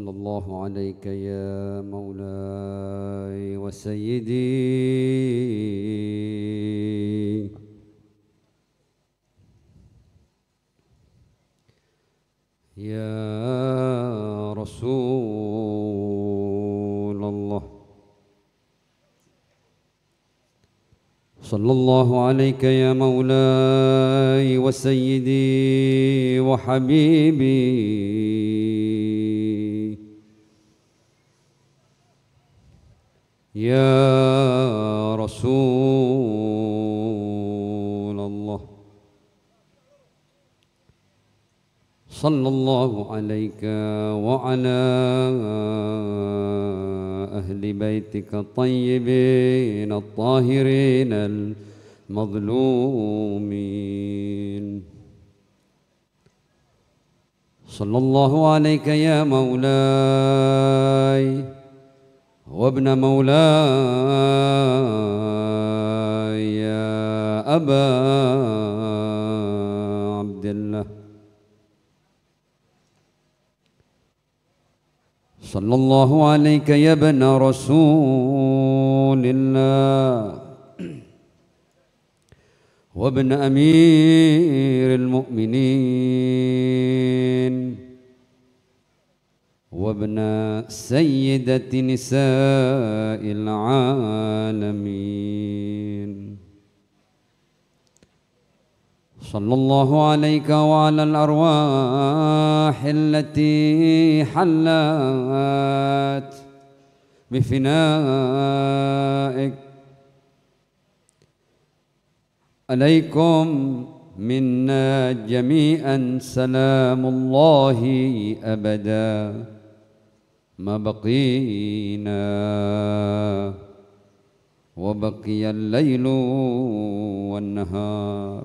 صلى الله عليك يا مولاي وسيدي يا رسول الله صلى الله عليك يا مولاي وسيدي وحبيبي يا رسول الله صلى الله عليك وعلى أهل بيتك الطيبين الطاهرين المظلومين صلى الله عليك يا مولاي وابن مولاي أبا عبد الله صلى الله عليك يا ابن رسول الله وابن أمير المؤمنين وابن سيدة نساء العالمين صلى الله عليك وعلى الأرواح التي حلت بفنائك عليكم منا جميعا سلام الله أبداً ما بقينا وبقي الليل والنهار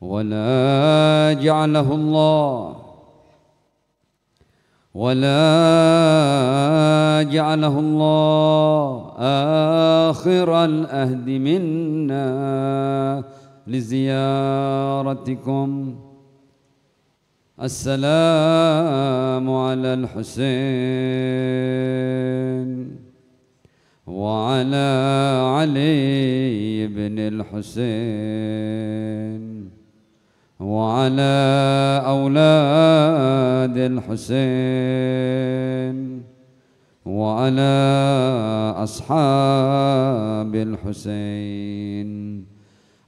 ولا جعله الله ولا جعله الله آخر الأهد منا لزيارتكم السلام على الحسين وعلى علي بن الحسين وعلى أولاد الحسين وعلى أصحاب الحسين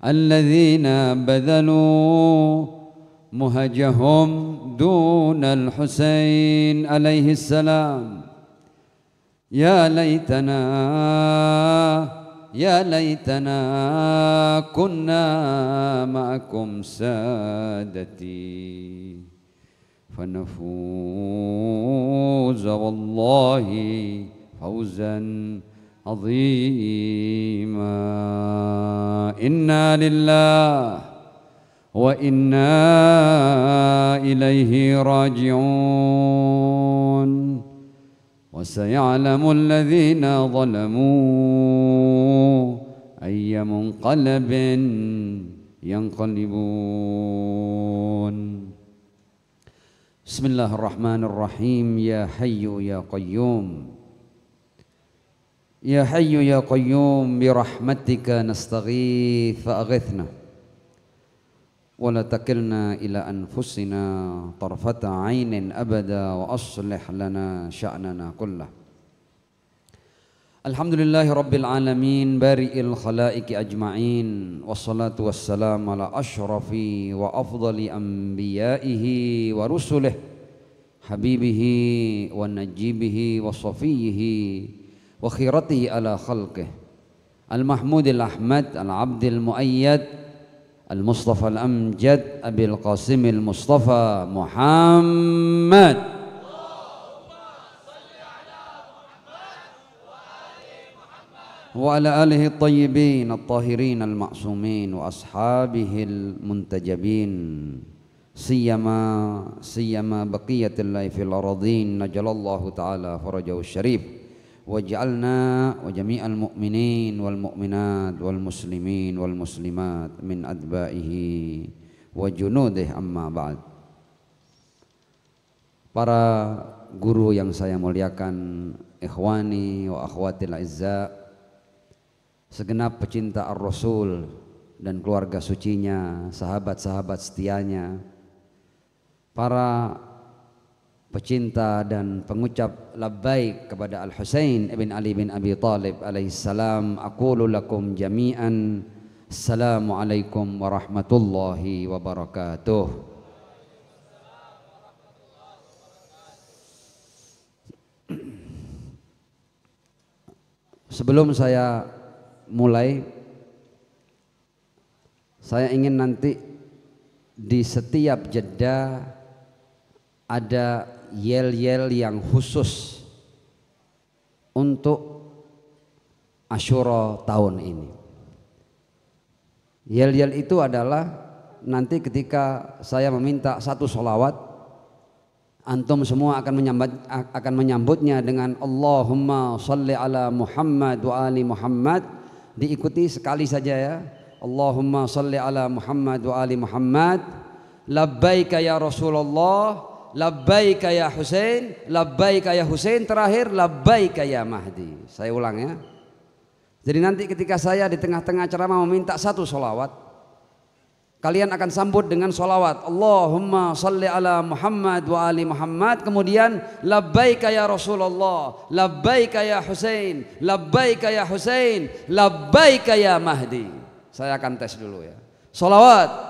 الذين بذلوا مهجهم دون الحسين عليه السلام يا ليتنا يا ليتنا كنا معكم سادتي فنفوز والله فوزا عظيما انا لله وانا اليه راجعون وسيعلم الذين ظلموا اي منقلب ينقلبون بسم الله الرحمن الرحيم يا حي يا قيوم يا حي يا قيوم برحمتك نستغيث فاغثنا ولا تكلنا إلى أنفسنا طرفة عين أبدا وأصلح لنا شأننا كله الحمد لله رب العالمين بارئ الخلائق أجمعين والصلاة والسلام على أشرف وأفضل أنبيائه ورسله حبيبه ونجيبه وصفيه وخيرته على خلقه المحمود الأحمد العبد المؤيد المصطفى الأمجد أبي القاسم المصطفى محمد وعلى آله الطيبين الطاهرين المعصومين وأصحابه المنتجبين سيما سيما بقية الله في الأراضين نجل الله تعالى فرجه الشريف waj'alna wa al mu'minin wal mu'minat wal muslimin wal muslimat min adba'ihi wa amma ba'd para guru yang saya muliakan ikhwani wa akhwatil izza segenap pecinta ar-rasul dan keluarga sucinya sahabat-sahabat setianya para pecinta dan pengucap labbaik kepada Al Husain bin Ali bin Abi Talib alaihissalam aqulu lakum jami'an assalamualaikum warahmatullahi wabarakatuh Sebelum saya mulai saya ingin nanti di setiap jeda ada yel-yel yang khusus untuk Ashura tahun ini. Yel-yel itu adalah nanti ketika saya meminta satu solawat, antum semua akan menyambut, akan menyambutnya dengan Allahumma salli ala Muhammad wa ali Muhammad diikuti sekali saja ya. Allahumma salli ala Muhammad wa ali Muhammad. Labbaika ya Rasulullah labbaika ya Husain, labbaika ya Husain, terakhir labbaika ya Mahdi. Saya ulang ya. Jadi nanti ketika saya di tengah-tengah ceramah meminta satu solawat, kalian akan sambut dengan solawat. Allahumma salli ala Muhammad wa ali Muhammad. Kemudian labbaika ya Rasulullah, labbaika ya Husain, labbaika ya Husain, labbaika ya Mahdi. Saya akan tes dulu ya. Solawat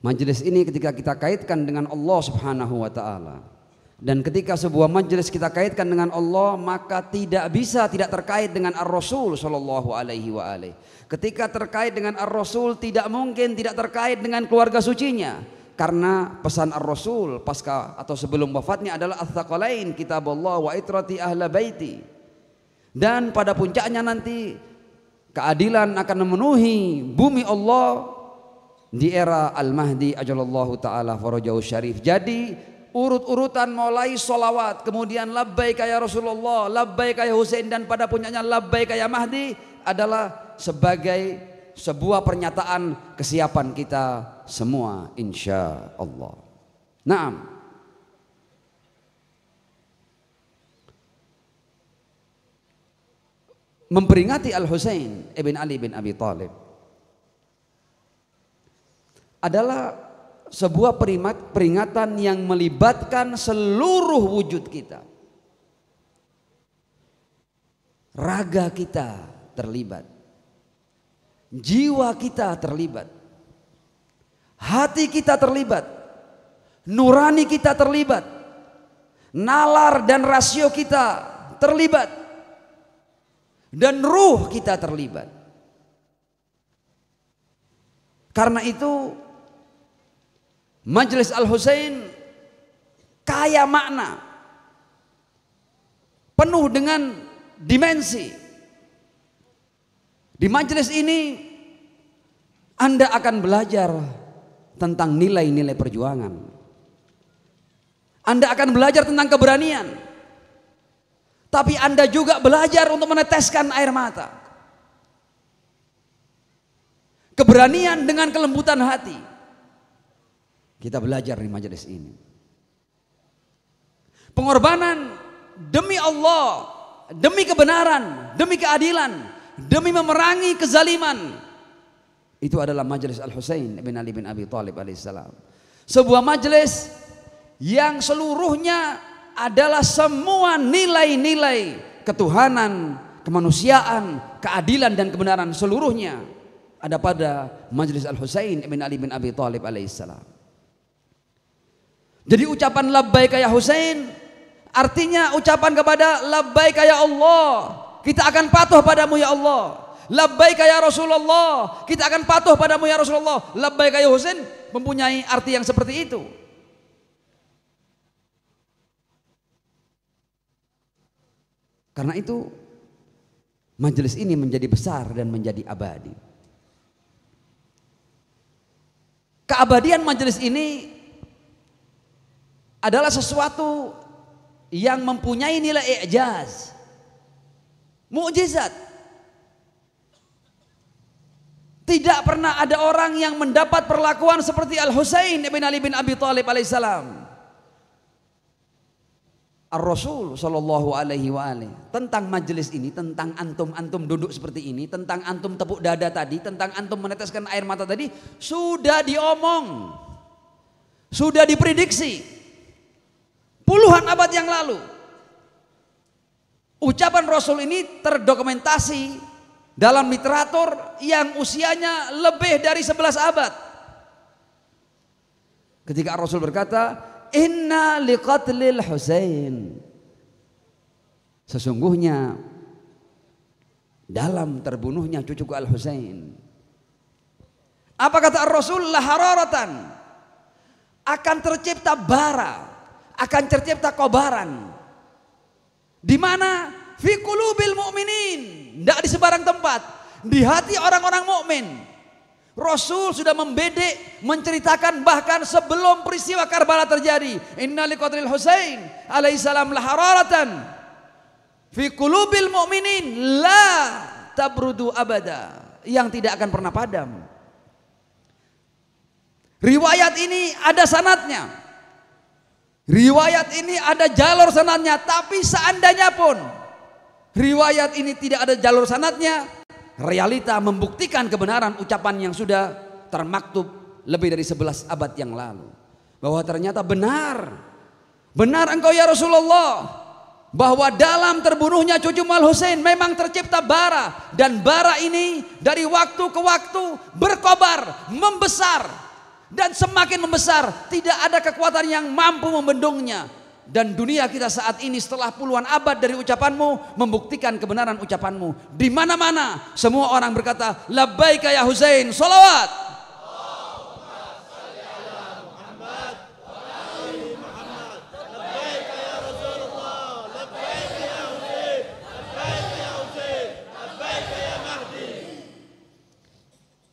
Majelis ini ketika kita kaitkan dengan Allah Subhanahu wa taala dan ketika sebuah majelis kita kaitkan dengan Allah maka tidak bisa tidak terkait dengan Ar-Rasul sallallahu alaihi wa alaihi. Ketika terkait dengan Ar-Rasul tidak mungkin tidak terkait dengan keluarga sucinya karena pesan Ar-Rasul pasca atau sebelum wafatnya adalah ats-tsaqalain kitabullah wa itrati ahla baiti. Dan pada puncaknya nanti keadilan akan memenuhi bumi Allah di era Al-Mahdi ajalallahu taala farajahu syarif. Jadi urut-urutan mulai solawat kemudian labbaik ya Rasulullah, labbaik ya Husain dan pada punyanya labbaik ya Mahdi adalah sebagai sebuah pernyataan kesiapan kita semua insya Allah. Naam. Memperingati Al-Husain ibn Ali bin Abi Talib adalah sebuah peringatan yang melibatkan seluruh wujud kita. Raga kita terlibat. Jiwa kita terlibat. Hati kita terlibat. Nurani kita terlibat. Nalar dan rasio kita terlibat. Dan ruh kita terlibat. Karena itu Majelis Al-Husain kaya makna. Penuh dengan dimensi. Di majelis ini Anda akan belajar tentang nilai-nilai perjuangan. Anda akan belajar tentang keberanian. Tapi Anda juga belajar untuk meneteskan air mata. Keberanian dengan kelembutan hati. Kita belajar di majelis ini. Pengorbanan demi Allah, demi kebenaran, demi keadilan, demi memerangi kezaliman. Itu adalah majelis Al-Husain bin Ali bin Abi Thalib alaihissalam. Sebuah majelis yang seluruhnya adalah semua nilai-nilai ketuhanan, kemanusiaan, keadilan dan kebenaran seluruhnya ada pada majelis Al-Husain bin Ali bin Abi Thalib alaihissalam. Jadi ucapan labbaik kayak Husain artinya ucapan kepada labbaik kayak Allah. Kita akan patuh padamu ya Allah. Labbaik ya Rasulullah. Kita akan patuh padamu ya Rasulullah. Labbaik ya Husain mempunyai arti yang seperti itu. Karena itu majelis ini menjadi besar dan menjadi abadi. Keabadian majelis ini adalah sesuatu yang mempunyai nilai ijaz. Mukjizat. Tidak pernah ada orang yang mendapat perlakuan seperti Al-Husain bin Ali bin Abi Thalib alaihissalam. Ar-Rasul sallallahu alaihi wa alihi Tentang majelis ini, tentang antum-antum duduk seperti ini, tentang antum tepuk dada tadi, tentang antum meneteskan air mata tadi, sudah diomong. Sudah diprediksi puluhan abad yang lalu. Ucapan Rasul ini terdokumentasi dalam literatur yang usianya lebih dari 11 abad. Ketika Rasul berkata, "Inna liqatlil Husain." Sesungguhnya dalam terbunuhnya cucuku Al Husain. Apa kata Rasul? Lahararatan akan tercipta bara akan tercipta kobaran. Di mana? Fi kulubil mu'minin. Tidak di sebarang tempat. Di hati orang-orang mukmin. Rasul sudah membedek menceritakan bahkan sebelum peristiwa Karbala terjadi. Inna liqatril Husain alaihissalam lahararatan fi qulubil mu'minin la tabrudu abada yang tidak akan pernah padam. Riwayat ini ada sanatnya. Riwayat ini ada jalur sanatnya, tapi seandainya pun riwayat ini tidak ada jalur sanatnya, realita membuktikan kebenaran ucapan yang sudah termaktub lebih dari 11 abad yang lalu. Bahwa ternyata benar, benar engkau ya Rasulullah, bahwa dalam terbunuhnya cucu Mal Hussein memang tercipta bara dan bara ini dari waktu ke waktu berkobar, membesar, dan semakin membesar. Tidak ada kekuatan yang mampu membendungnya. Dan dunia kita saat ini setelah puluhan abad dari ucapanmu membuktikan kebenaran ucapanmu. Di mana-mana semua orang berkata, "Labbaik ya Husain, salawat."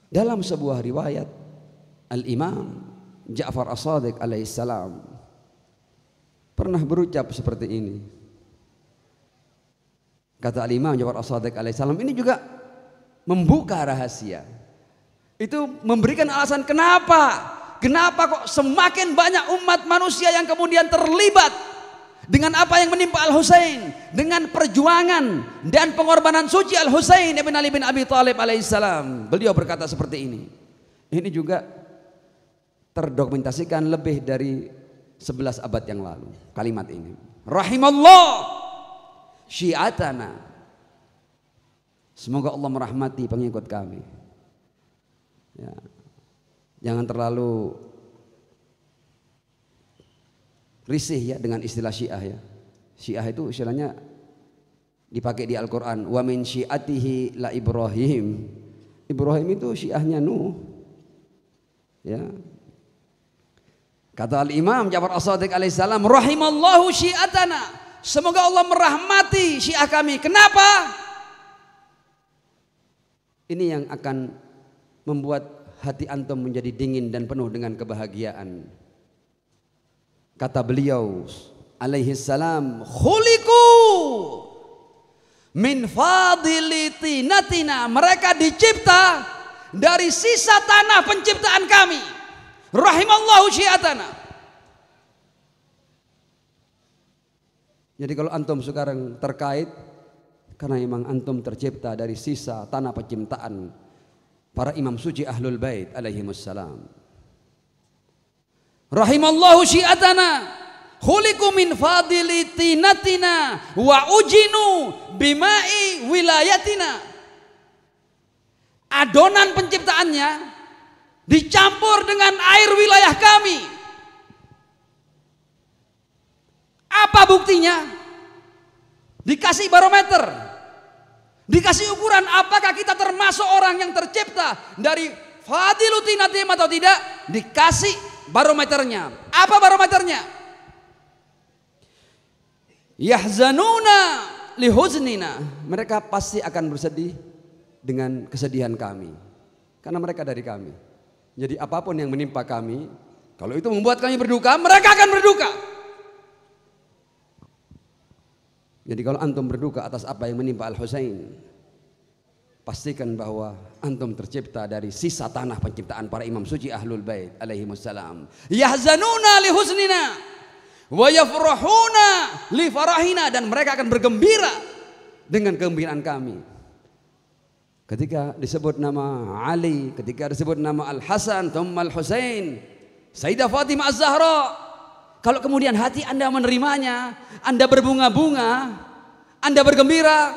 Dalam sebuah riwayat Al-Imam Ja'far As-Sadiq alaihissalam pernah berucap seperti ini. Kata Al-Imam Ja'far As-Sadiq alaihissalam ini juga membuka rahasia. Itu memberikan alasan kenapa? Kenapa kok semakin banyak umat manusia yang kemudian terlibat dengan apa yang menimpa Al Husain, dengan perjuangan dan pengorbanan suci Al Husain ibn Ali bin Abi Thalib alaihissalam. Beliau berkata seperti ini. Ini juga terdokumentasikan lebih dari 11 abad yang lalu kalimat ini rahimallah syiatana semoga Allah merahmati pengikut kami ya. jangan terlalu risih ya dengan istilah syiah ya syiah itu istilahnya dipakai di Al-Quran wa min syiatihi la Ibrahim Ibrahim itu syiahnya Nuh ya Kata Al-Imam Ja'far As-Sadiq alaihissalam, rahimallahu syi'atana. Semoga Allah merahmati syiah kami. Kenapa? Ini yang akan membuat hati antum menjadi dingin dan penuh dengan kebahagiaan. Kata beliau alaihissalam, khuliku min fadilitinatina. Mereka dicipta dari sisa tanah penciptaan kami. Rahimallahu syiatana. Jadi kalau antum sekarang terkait karena memang antum tercipta dari sisa tanah penciptaan para imam suci ahlul bait alaihi wassalam. Rahimallahu syiatana. Khuliku min fadili tinatina wa ujinu bimai wilayatina. Adonan penciptaannya dicampur dengan air wilayah kami. Apa buktinya? Dikasih barometer, dikasih ukuran apakah kita termasuk orang yang tercipta dari Fadilutinatim atau tidak, dikasih barometernya. Apa barometernya? Yahzanuna lihuznina. Mereka pasti akan bersedih dengan kesedihan kami. Karena mereka dari kami. Jadi apapun yang menimpa kami, kalau itu membuat kami berduka, mereka akan berduka. Jadi kalau antum berduka atas apa yang menimpa Al-Husain, pastikan bahwa antum tercipta dari sisa tanah penciptaan para imam suci ahlul bait alaihi wassalam yahzanuna li husnina wa yafrahuna li farahina dan mereka akan bergembira dengan kegembiraan kami Ketika disebut nama Ali, ketika disebut nama Al Hasan, Tom Al Hussein, Sayyidah Fatimah Az Zahra. Kalau kemudian hati anda menerimanya, anda berbunga-bunga, anda bergembira,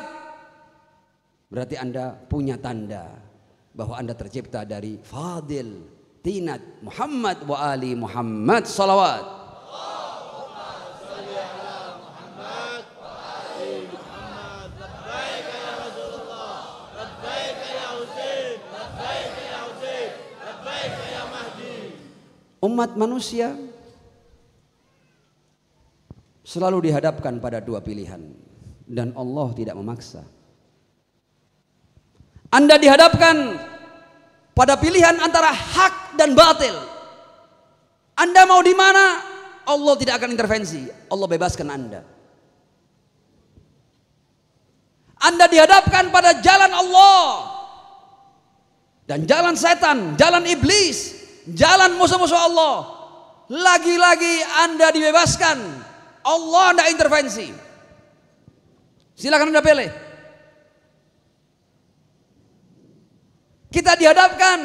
berarti anda punya tanda bahwa anda tercipta dari Fadil, Tinat, Muhammad wa Ali Muhammad salawat. umat manusia selalu dihadapkan pada dua pilihan dan Allah tidak memaksa. Anda dihadapkan pada pilihan antara hak dan batil. Anda mau di mana? Allah tidak akan intervensi. Allah bebaskan Anda. Anda dihadapkan pada jalan Allah dan jalan setan, jalan iblis jalan musuh-musuh Allah. Lagi-lagi Anda dibebaskan. Allah Anda intervensi. Silakan Anda pilih. Kita dihadapkan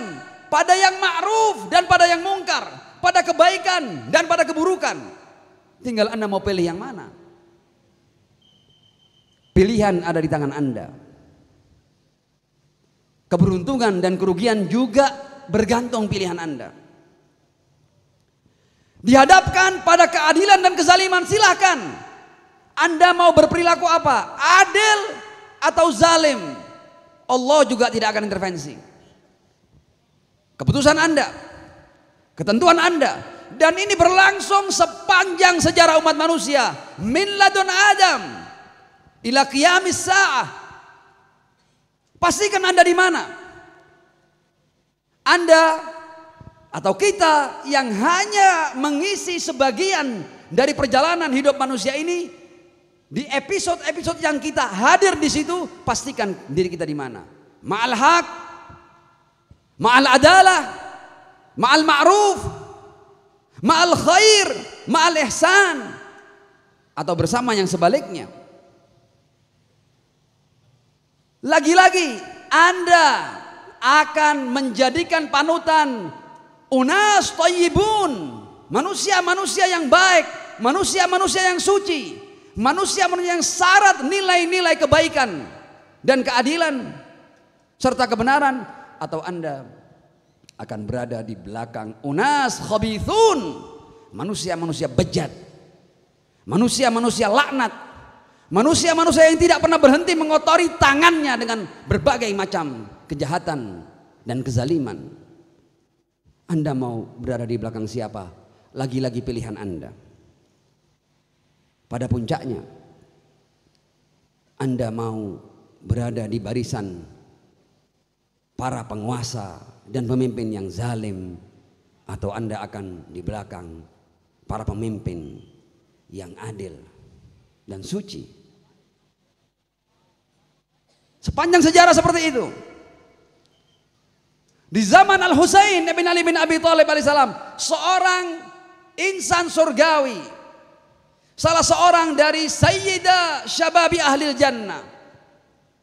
pada yang ma'ruf dan pada yang mungkar, pada kebaikan dan pada keburukan. Tinggal Anda mau pilih yang mana. Pilihan ada di tangan Anda. Keberuntungan dan kerugian juga bergantung pilihan Anda. Dihadapkan pada keadilan dan kezaliman silahkan. Anda mau berperilaku apa? Adil atau zalim? Allah juga tidak akan intervensi. Keputusan Anda, ketentuan Anda, dan ini berlangsung sepanjang sejarah umat manusia. Min ladun Adam ila qiyamis sa'ah. Pastikan Anda di mana? Anda atau kita yang hanya mengisi sebagian dari perjalanan hidup manusia ini di episode-episode yang kita hadir di situ pastikan diri kita di mana ma'al haq ma'al adalah ma'al ma'ruf ma'al khair ma'al ihsan atau bersama yang sebaliknya lagi-lagi Anda akan menjadikan panutan unas tayyibun, manusia-manusia yang baik, manusia-manusia yang suci, manusia-manusia yang syarat nilai-nilai kebaikan dan keadilan serta kebenaran atau Anda akan berada di belakang unas khabithun, manusia-manusia bejat, manusia-manusia laknat, manusia-manusia yang tidak pernah berhenti mengotori tangannya dengan berbagai macam kejahatan dan kezaliman. Anda mau berada di belakang siapa? Lagi-lagi pilihan Anda. Pada puncaknya, Anda mau berada di barisan para penguasa dan pemimpin yang zalim atau Anda akan di belakang para pemimpin yang adil dan suci. Sepanjang sejarah seperti itu. Di zaman Al Husain bin Ali bin Abi Thalib alaihissalam, seorang insan surgawi, salah seorang dari Sayyida Syababi Ahlil Jannah,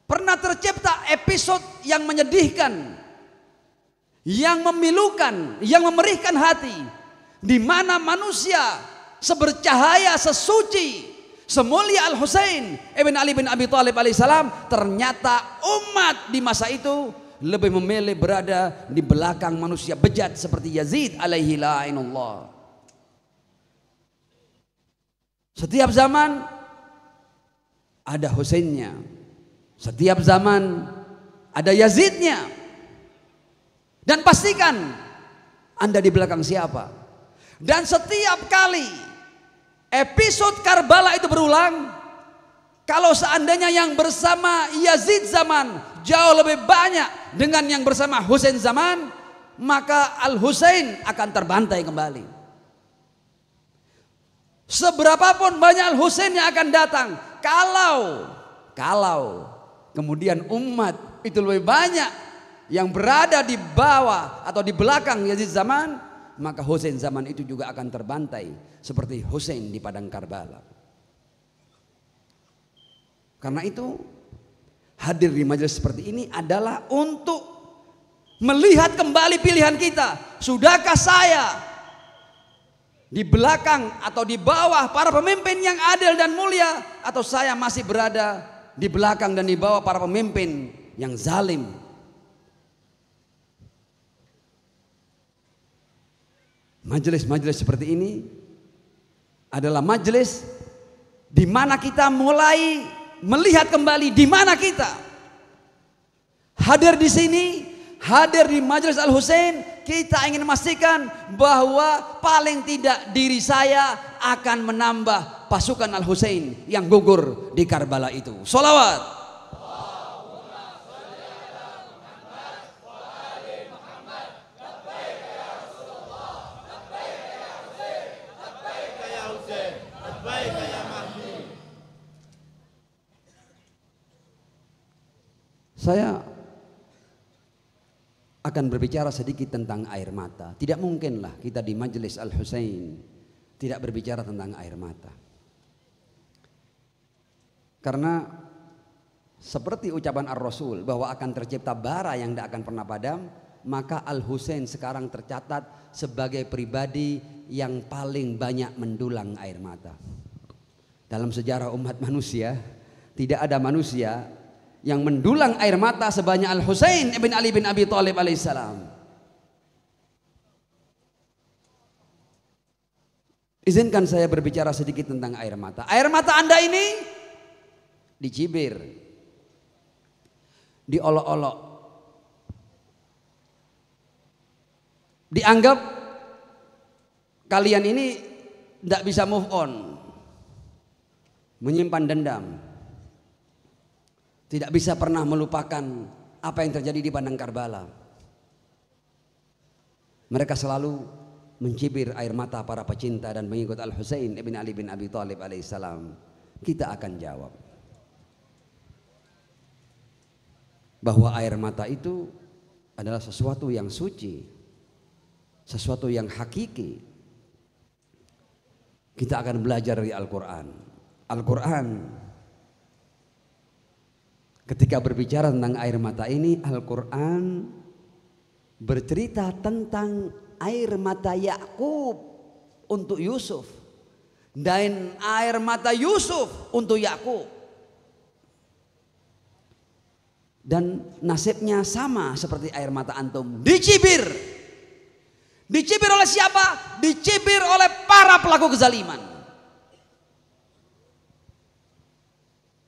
pernah tercipta episode yang menyedihkan, yang memilukan, yang memerihkan hati, di mana manusia sebercahaya, sesuci, semulia Al Husain bin Ali bin Abi Thalib alaihissalam ternyata umat di masa itu lebih memilih berada di belakang manusia bejat seperti Yazid alaihi la'inullah. Setiap zaman ada Husainnya. Setiap zaman ada Yazidnya. Dan pastikan Anda di belakang siapa. Dan setiap kali episode Karbala itu berulang, kalau seandainya yang bersama Yazid zaman jauh lebih banyak dengan yang bersama Husain zaman, maka Al-Husain akan terbantai kembali. Seberapapun banyak Al-Husain yang akan datang, kalau kalau kemudian umat itu lebih banyak yang berada di bawah atau di belakang Yazid zaman, maka Husain zaman itu juga akan terbantai seperti Husain di padang Karbala. Karena itu hadir di majelis seperti ini adalah untuk melihat kembali pilihan kita. Sudahkah saya di belakang atau di bawah para pemimpin yang adil dan mulia atau saya masih berada di belakang dan di bawah para pemimpin yang zalim? Majelis-majelis seperti ini adalah majelis di mana kita mulai melihat kembali di mana kita. Hadir di sini, hadir di majelis Al Husain, kita ingin memastikan bahwa paling tidak diri saya akan menambah pasukan Al Husain yang gugur di Karbala itu. Solawat. Saya akan berbicara sedikit tentang air mata. Tidak mungkinlah kita di majelis Al-Husain tidak berbicara tentang air mata. Karena seperti ucapan Ar-Rasul bahwa akan tercipta bara yang tidak akan pernah padam, maka Al-Husain sekarang tercatat sebagai pribadi yang paling banyak mendulang air mata. Dalam sejarah umat manusia, tidak ada manusia yang mendulang air mata sebanyak Al Husain ibn Ali bin Abi Thalib alaihissalam. Izinkan saya berbicara sedikit tentang air mata. Air mata Anda ini dicibir, diolok-olok, dianggap kalian ini tidak bisa move on, menyimpan dendam, tidak bisa pernah melupakan apa yang terjadi di Padang Karbala. Mereka selalu mencibir air mata para pecinta dan pengikut al Hussein ibn Ali bin Abi Thalib alaihissalam. Kita akan jawab. Bahwa air mata itu adalah sesuatu yang suci. Sesuatu yang hakiki. Kita akan belajar dari Al-Quran. Al-Quran Ketika berbicara tentang air mata ini, Al-Quran bercerita tentang air mata Yakub untuk Yusuf dan air mata Yusuf untuk Yakub. Dan nasibnya sama seperti air mata antum, dicibir. Dicibir oleh siapa? Dicibir oleh para pelaku kezaliman.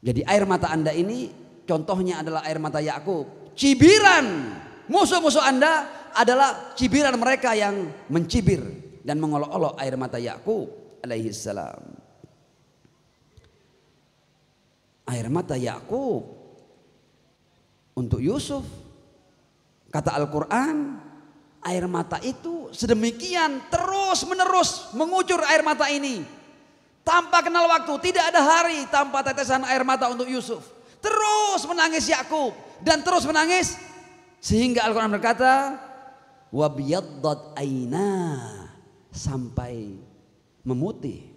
Jadi air mata Anda ini Contohnya adalah air mata Yakub. Cibiran musuh-musuh Anda adalah cibiran mereka yang mencibir dan mengolok-olok air mata Yakub alaihi salam. Air mata Yakub untuk Yusuf kata Al-Qur'an air mata itu sedemikian terus-menerus mengucur air mata ini tanpa kenal waktu, tidak ada hari tanpa tetesan air mata untuk Yusuf. Terus menangis Yakub dan terus menangis sehingga Al-Qur'an berkata wabiyaddat aina sampai memutih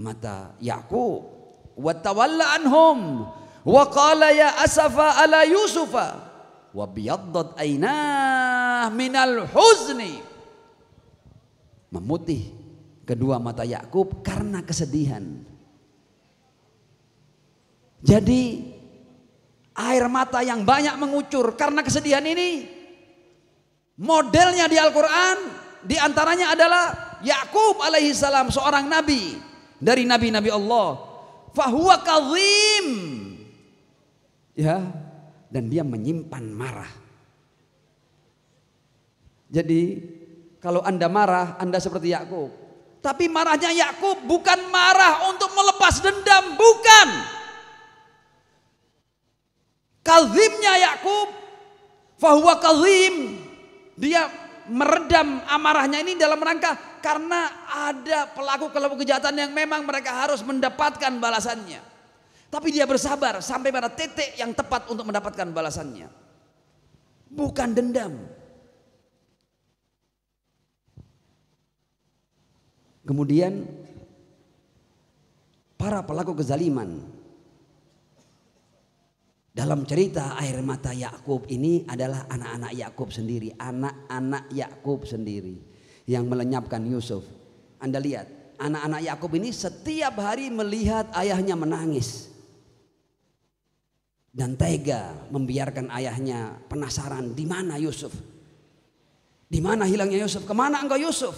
mata Yakub wa tawalla anhum wa qala ya asafa ala yusufa wa biyaddat ainah minal huzni memutih kedua mata Yakub karena kesedihan. Jadi Air mata yang banyak mengucur karena kesedihan ini. Modelnya di Al-Quran diantaranya adalah Yakub alaihissalam seorang nabi dari nabi-nabi Allah. Fahuwa kazim. Ya, dan dia menyimpan marah. Jadi kalau Anda marah, Anda seperti Yakub. Tapi marahnya Yakub bukan marah untuk melepas dendam, bukan. Kazimnya Yakub, bahwa kazim. Dia meredam amarahnya ini dalam rangka karena ada pelaku-pelaku kejahatan yang memang mereka harus mendapatkan balasannya. Tapi dia bersabar sampai pada titik yang tepat untuk mendapatkan balasannya. Bukan dendam. Kemudian para pelaku kezaliman dalam cerita air mata Yakub ini adalah anak-anak Yakub sendiri, anak-anak Yakub sendiri yang melenyapkan Yusuf. Anda lihat, anak-anak Yakub ini setiap hari melihat ayahnya menangis dan tega membiarkan ayahnya penasaran di mana Yusuf. Di mana hilangnya Yusuf? Kemana engkau Yusuf?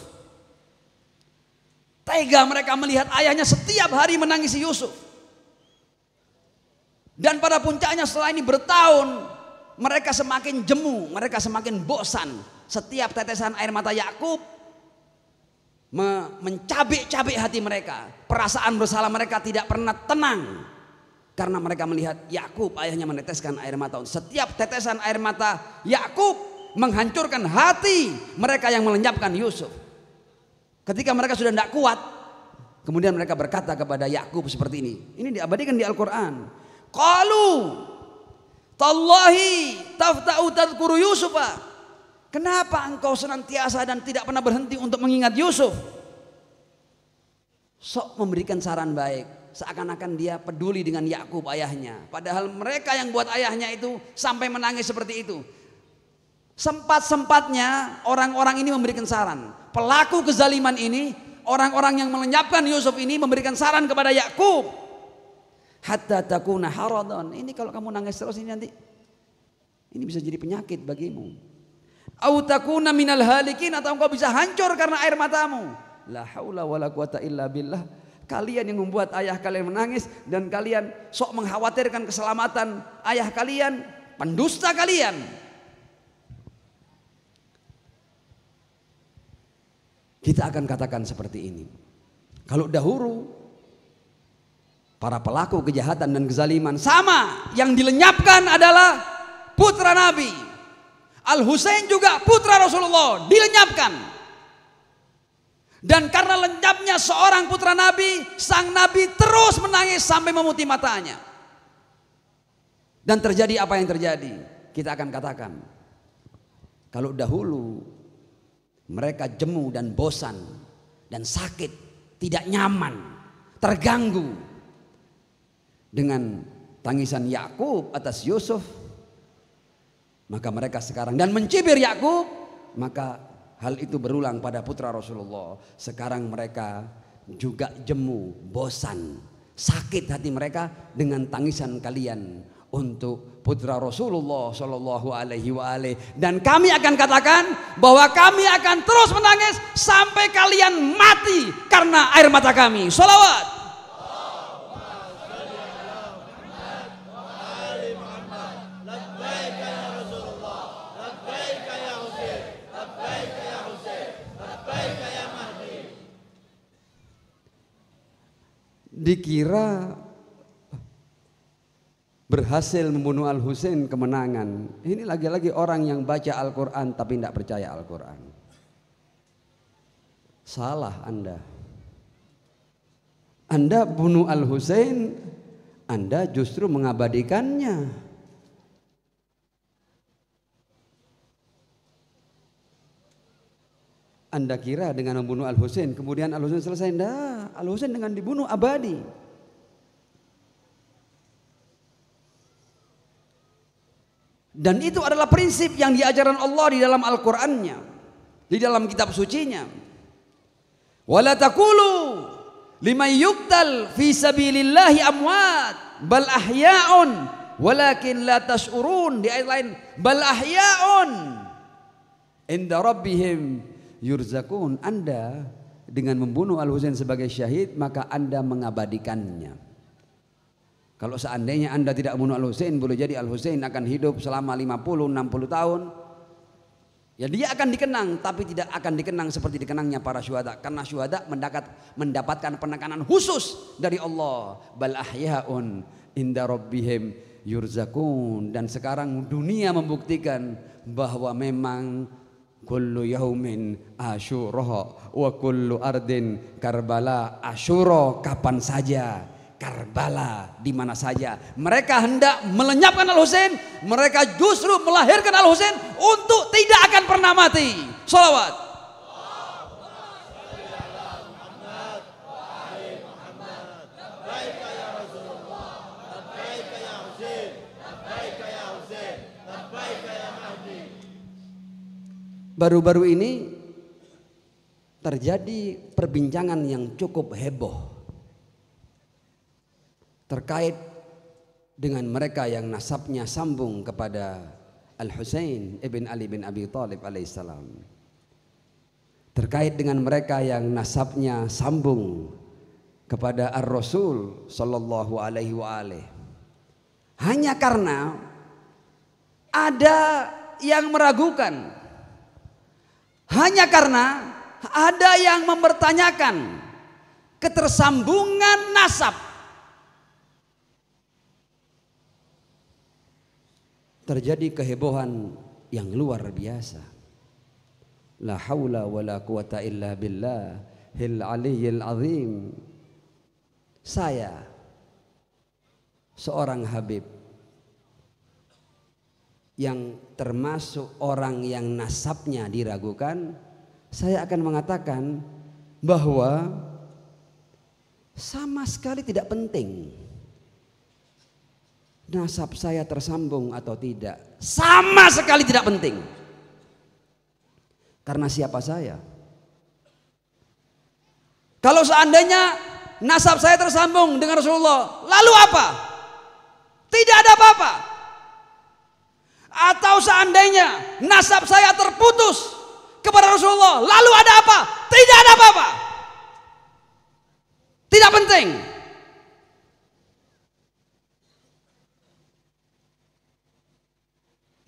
Tega mereka melihat ayahnya setiap hari menangisi Yusuf. Dan pada puncaknya setelah ini bertahun, mereka semakin jemu, mereka semakin bosan. Setiap tetesan air mata Yakub mencabik-cabik hati mereka. Perasaan bersalah mereka tidak pernah tenang. Karena mereka melihat Yakub ayahnya meneteskan air mata. Setiap tetesan air mata Yakub menghancurkan hati mereka yang melenyapkan Yusuf. Ketika mereka sudah tidak kuat, kemudian mereka berkata kepada Yakub seperti ini. Ini diabadikan di Al-Qur'an. Qalu Tallahi tafta'u tadhkuru Yusufa. Kenapa engkau senantiasa dan tidak pernah berhenti untuk mengingat Yusuf? Sok memberikan saran baik, seakan-akan dia peduli dengan Yakub ayahnya. Padahal mereka yang buat ayahnya itu sampai menangis seperti itu. Sempat-sempatnya orang-orang ini memberikan saran. Pelaku kezaliman ini, orang-orang yang melenyapkan Yusuf ini memberikan saran kepada Yakub hatta takuna haradon. Ini kalau kamu nangis terus ini nanti ini bisa jadi penyakit bagimu. Au takuna minal halikin atau engkau bisa hancur karena air matamu. La haula wala quwata illa billah. Kalian yang membuat ayah kalian menangis dan kalian sok mengkhawatirkan keselamatan ayah kalian, pendusta kalian. Kita akan katakan seperti ini. Kalau dahulu para pelaku kejahatan dan kezaliman. Sama yang dilenyapkan adalah putra Nabi. Al Husain juga putra Rasulullah dilenyapkan. Dan karena lenyapnya seorang putra Nabi, sang Nabi terus menangis sampai memutih matanya. Dan terjadi apa yang terjadi? Kita akan katakan. Kalau dahulu mereka jemu dan bosan dan sakit, tidak nyaman, terganggu, dengan tangisan Yakub atas Yusuf maka mereka sekarang dan mencibir Yakub maka hal itu berulang pada putra Rasulullah sekarang mereka juga jemu bosan sakit hati mereka dengan tangisan kalian untuk putra Rasulullah Shallallahu Alaihi Wasallam dan kami akan katakan bahwa kami akan terus menangis sampai kalian mati karena air mata kami. Salawat. dikira berhasil membunuh Al Husain kemenangan. Ini lagi-lagi orang yang baca Al-Qur'an tapi tidak percaya Al-Qur'an. Salah Anda. Anda bunuh Al Husain, Anda justru mengabadikannya. Anda kira dengan membunuh Al Husain kemudian Al Husain selesai? Nah, Al Husain dengan dibunuh abadi. Dan itu adalah prinsip yang diajarkan Allah di dalam Al-Qur'annya, di dalam kitab sucinya. Wala taqulu liman yuqtal fi sabilillahi amwat bal ahya'un walakin la tash'urun di ayat lain bal ahya'un inda rabbihim yurzakun. Anda dengan membunuh Al Husain sebagai syahid maka Anda mengabadikannya. Kalau seandainya Anda tidak membunuh Al Husain boleh jadi Al Husain akan hidup selama 50 60 tahun. Ya dia akan dikenang tapi tidak akan dikenang seperti dikenangnya para syuhada karena syuhada mendapat mendapatkan penekanan khusus dari Allah bal ahyaun inda rabbihim yurzakun dan sekarang dunia membuktikan bahwa memang kullu yaumin asyuroh wa kullu ardin karbala asyuroh kapan saja Karbala di mana saja mereka hendak melenyapkan Al Husain mereka justru melahirkan Al Husain untuk tidak akan pernah mati salawat Baru-baru ini terjadi perbincangan yang cukup heboh terkait dengan mereka yang nasabnya sambung kepada Al Husain ibn Ali bin Abi Thalib alaihissalam terkait dengan mereka yang nasabnya sambung kepada Ar Rasul sallallahu alaihi wa hanya karena ada yang meragukan hanya karena ada yang mempertanyakan ketersambungan nasab. Terjadi kehebohan yang luar biasa. La haula wa la quwata illa billah hil aliyyil azim. Saya seorang Habib yang termasuk orang yang nasabnya diragukan, saya akan mengatakan bahwa sama sekali tidak penting nasab saya tersambung atau tidak. Sama sekali tidak penting. Karena siapa saya? Kalau seandainya nasab saya tersambung dengan Rasulullah, lalu apa? Tidak ada apa-apa. Atau seandainya nasab saya terputus kepada Rasulullah, lalu ada apa? Tidak ada apa-apa. Tidak penting.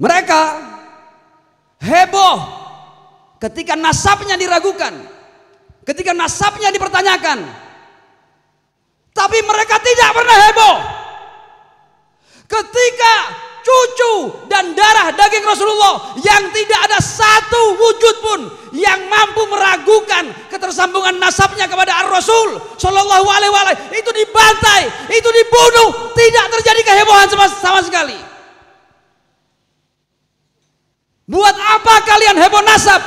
Mereka heboh ketika nasabnya diragukan, ketika nasabnya dipertanyakan. Tapi mereka tidak pernah heboh ketika cucu dan darah daging Rasulullah yang tidak ada satu wujud pun yang mampu meragukan ketersambungan nasabnya kepada Ar-Rasul Shallallahu alaihi wasallam itu dibantai, itu dibunuh, tidak terjadi kehebohan sama, sama sekali. Buat apa kalian heboh nasab?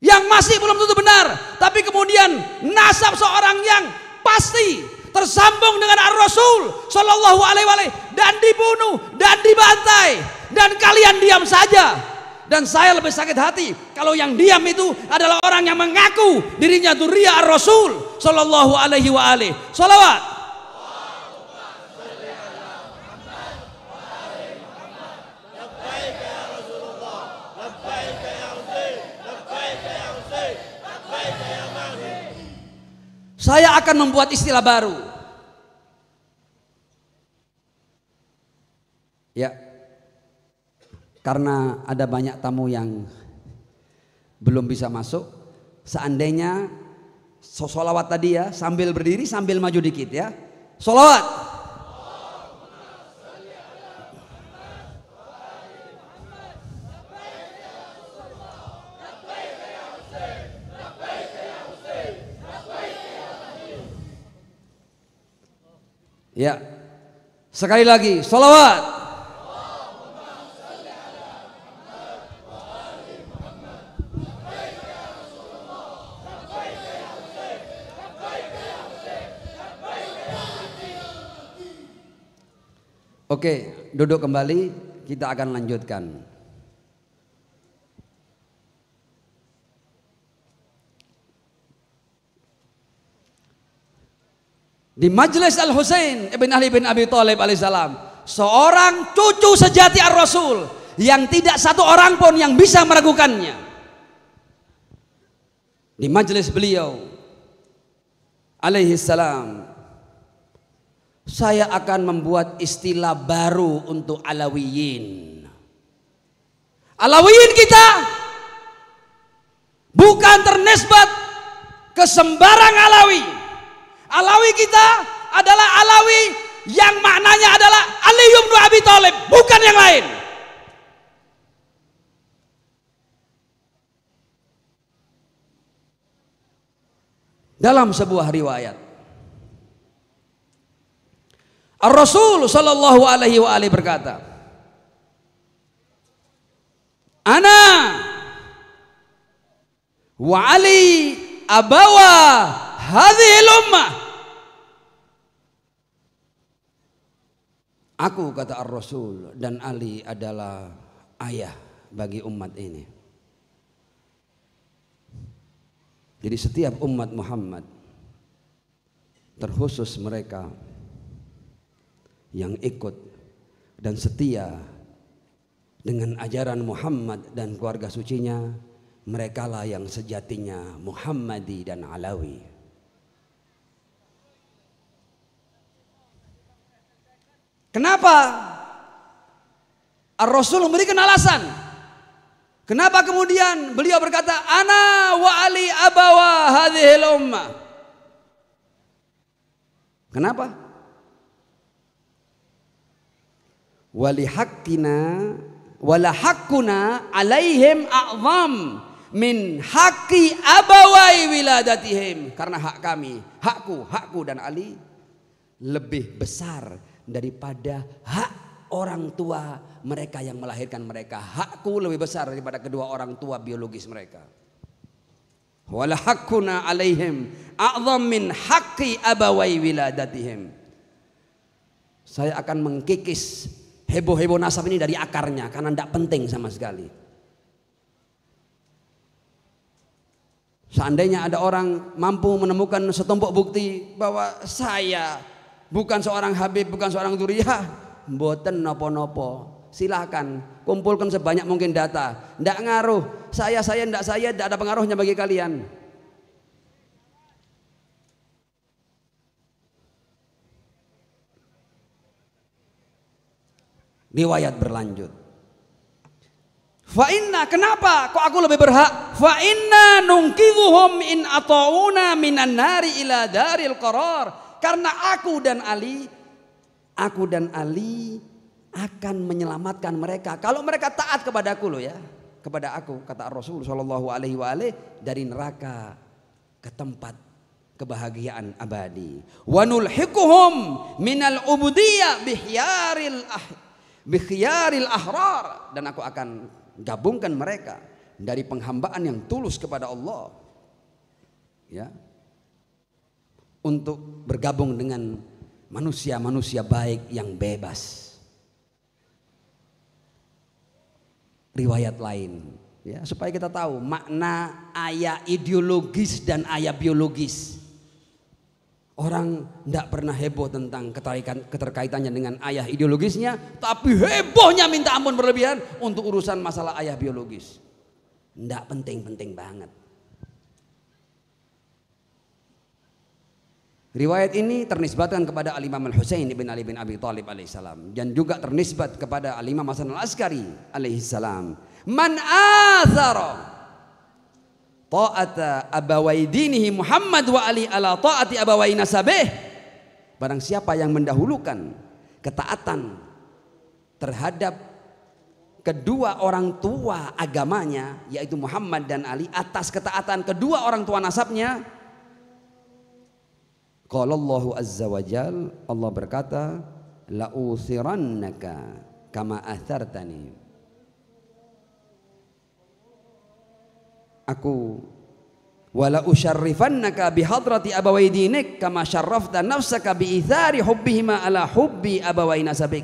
Yang masih belum tentu benar, tapi kemudian nasab seorang yang pasti tersambung dengan Ar-Rasul Shallallahu alaihi wasallam dan dibunuh dan dibantai dan kalian diam saja. Dan saya lebih sakit hati kalau yang diam itu adalah orang yang mengaku dirinya duria Ar-Rasul Shallallahu alaihi Wasallam. Salawat Saya akan membuat istilah baru. Ya. Karena ada banyak tamu yang belum bisa masuk, seandainya solawat tadi ya, sambil berdiri sambil maju dikit ya. Solawat. Ya. Sekali lagi, salawat. Oke, duduk kembali, kita akan lanjutkan. Di majlis al hussein Ibn Ali bin Abi Thalib alaihissalam. Seorang cucu sejati Ar-Rasul. Yang tidak satu orang pun yang bisa meragukannya. Di majlis beliau. Alaihissalam. Saya akan membuat istilah baru untuk Alawiyin. Alawiyin kita bukan ternisbat ke sembarang Alawi. Alawi kita adalah Alawi yang maknanya adalah Ali bin Abi Thalib, bukan yang lain. Dalam sebuah riwayat Ar Rasul Shallallahu alaihi wa alihi berkata Ana wa Ali abawa hadhihi Aku kata Ar-Rasul dan Ali adalah ayah bagi umat ini. Jadi setiap umat Muhammad terkhusus mereka yang ikut dan setia dengan ajaran Muhammad dan keluarga sucinya merekalah yang sejatinya Muhammadi dan Alawi. Kenapa? Rasul memberikan alasan. Kenapa kemudian beliau berkata, Ana wa Ali abawa hadhil ummah. Kenapa? Walihaktina walahakuna alaihim a'zam min haki abawai wiladatihim. Karena hak kami, hakku, hakku dan Ali lebih besar daripada hak orang tua mereka yang melahirkan mereka. Hakku lebih besar daripada kedua orang tua biologis mereka. Wala hakuna alaihim a'zam min haqqi abawai wiladatihim. Saya akan mengkikis heboh-heboh nasab ini dari akarnya karena tidak penting sama sekali. Seandainya ada orang mampu menemukan setumpuk bukti bahwa saya bukan seorang Habib, bukan seorang Duriyah, mboten nopo-nopo. Silahkan kumpulkan sebanyak mungkin data. Ndak ngaruh, saya saya ndak saya ndak ada pengaruhnya bagi kalian. Riwayat berlanjut. Fa inna kenapa kok aku lebih berhak? Fa inna nungkidhuhum in atauna minan nari ila daril qarar karena aku dan Ali, aku dan Ali akan menyelamatkan mereka. Kalau mereka taat kepada Aku, loh ya, kepada aku kata Rasul Shallallahu Alaihi Wasallam dari neraka ke tempat kebahagiaan abadi. Wanul Wanulhikuhum minal ubudiyah bihyaril ah bihyaril ahrar dan aku akan gabungkan mereka dari penghambaan yang tulus kepada Allah. Ya, untuk bergabung dengan manusia-manusia baik yang bebas. Riwayat lain, ya, supaya kita tahu makna ayah ideologis dan ayah biologis. Orang tidak pernah heboh tentang keterkaitannya dengan ayah ideologisnya, tapi hebohnya minta ampun berlebihan untuk urusan masalah ayah biologis. Tidak penting-penting banget. Riwayat ini ternisbatkan kepada Al-Imam Al-Husain bin Ali bin Abi Talib alaihissalam dan juga ternisbat kepada Al-Imam Hasan Al-Askari alaihissalam. Man azara ta'ata abawai dinihi Muhammad wa Ali ala ta'ati abawai nasabih. Barang siapa yang mendahulukan ketaatan terhadap kedua orang tua agamanya yaitu Muhammad dan Ali atas ketaatan kedua orang tua nasabnya Qala Allahu azza wa jal, Allah berkata, la usirannaka kama athartani. Aku wala usyarrifannaka bihadrati abawai dinik kama syarrafta nafsaka biithari hubbihima ala hubbi abawai nasabik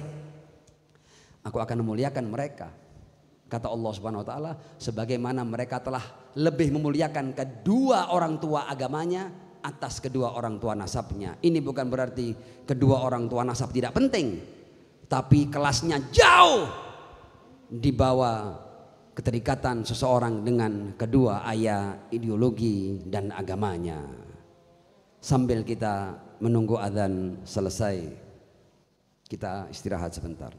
aku akan memuliakan mereka kata Allah Subhanahu wa taala sebagaimana mereka telah lebih memuliakan kedua orang tua agamanya atas kedua orang tua nasabnya. Ini bukan berarti kedua orang tua nasab tidak penting, tapi kelasnya jauh di bawah keterikatan seseorang dengan kedua ayah, ideologi dan agamanya. Sambil kita menunggu azan selesai, kita istirahat sebentar.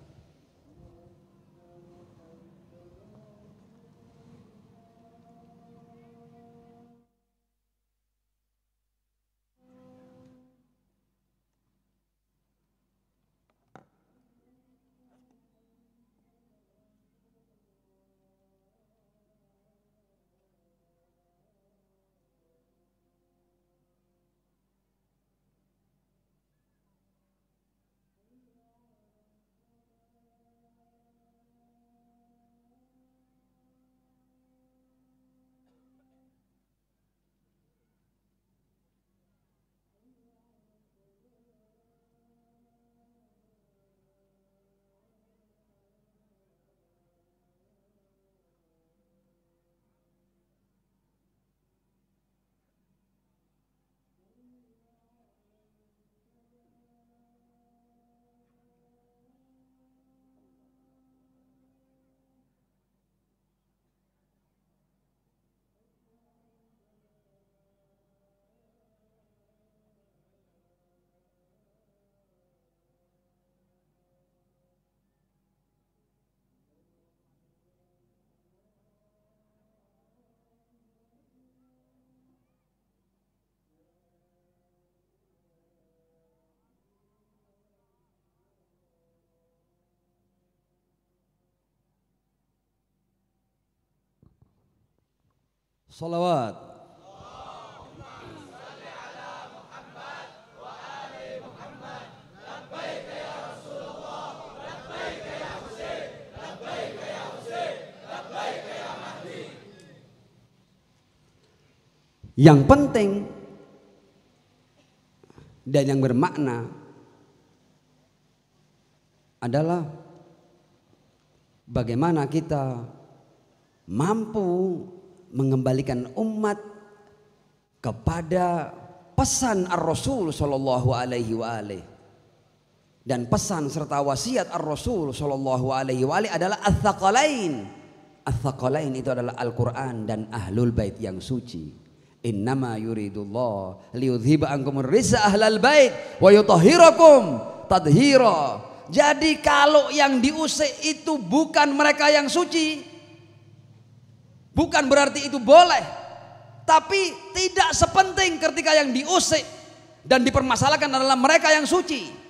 Salawat. Yang penting dan yang bermakna adalah bagaimana kita mampu mengembalikan umat kepada pesan Ar-Rasul sallallahu alaihi wa Dan pesan serta wasiat Ar-Rasul sallallahu alaihi wa adalah ats-tsaqalain. Ats-tsaqalain itu adalah Al-Qur'an dan Ahlul Bait yang suci. Innama yuridullah liyudhiba ankum risa ahlal bait wa yutahhirakum tadhira. Jadi kalau yang diusik itu bukan mereka yang suci, Bukan berarti itu boleh, tapi tidak sepenting ketika yang diusik dan dipermasalahkan adalah mereka yang suci.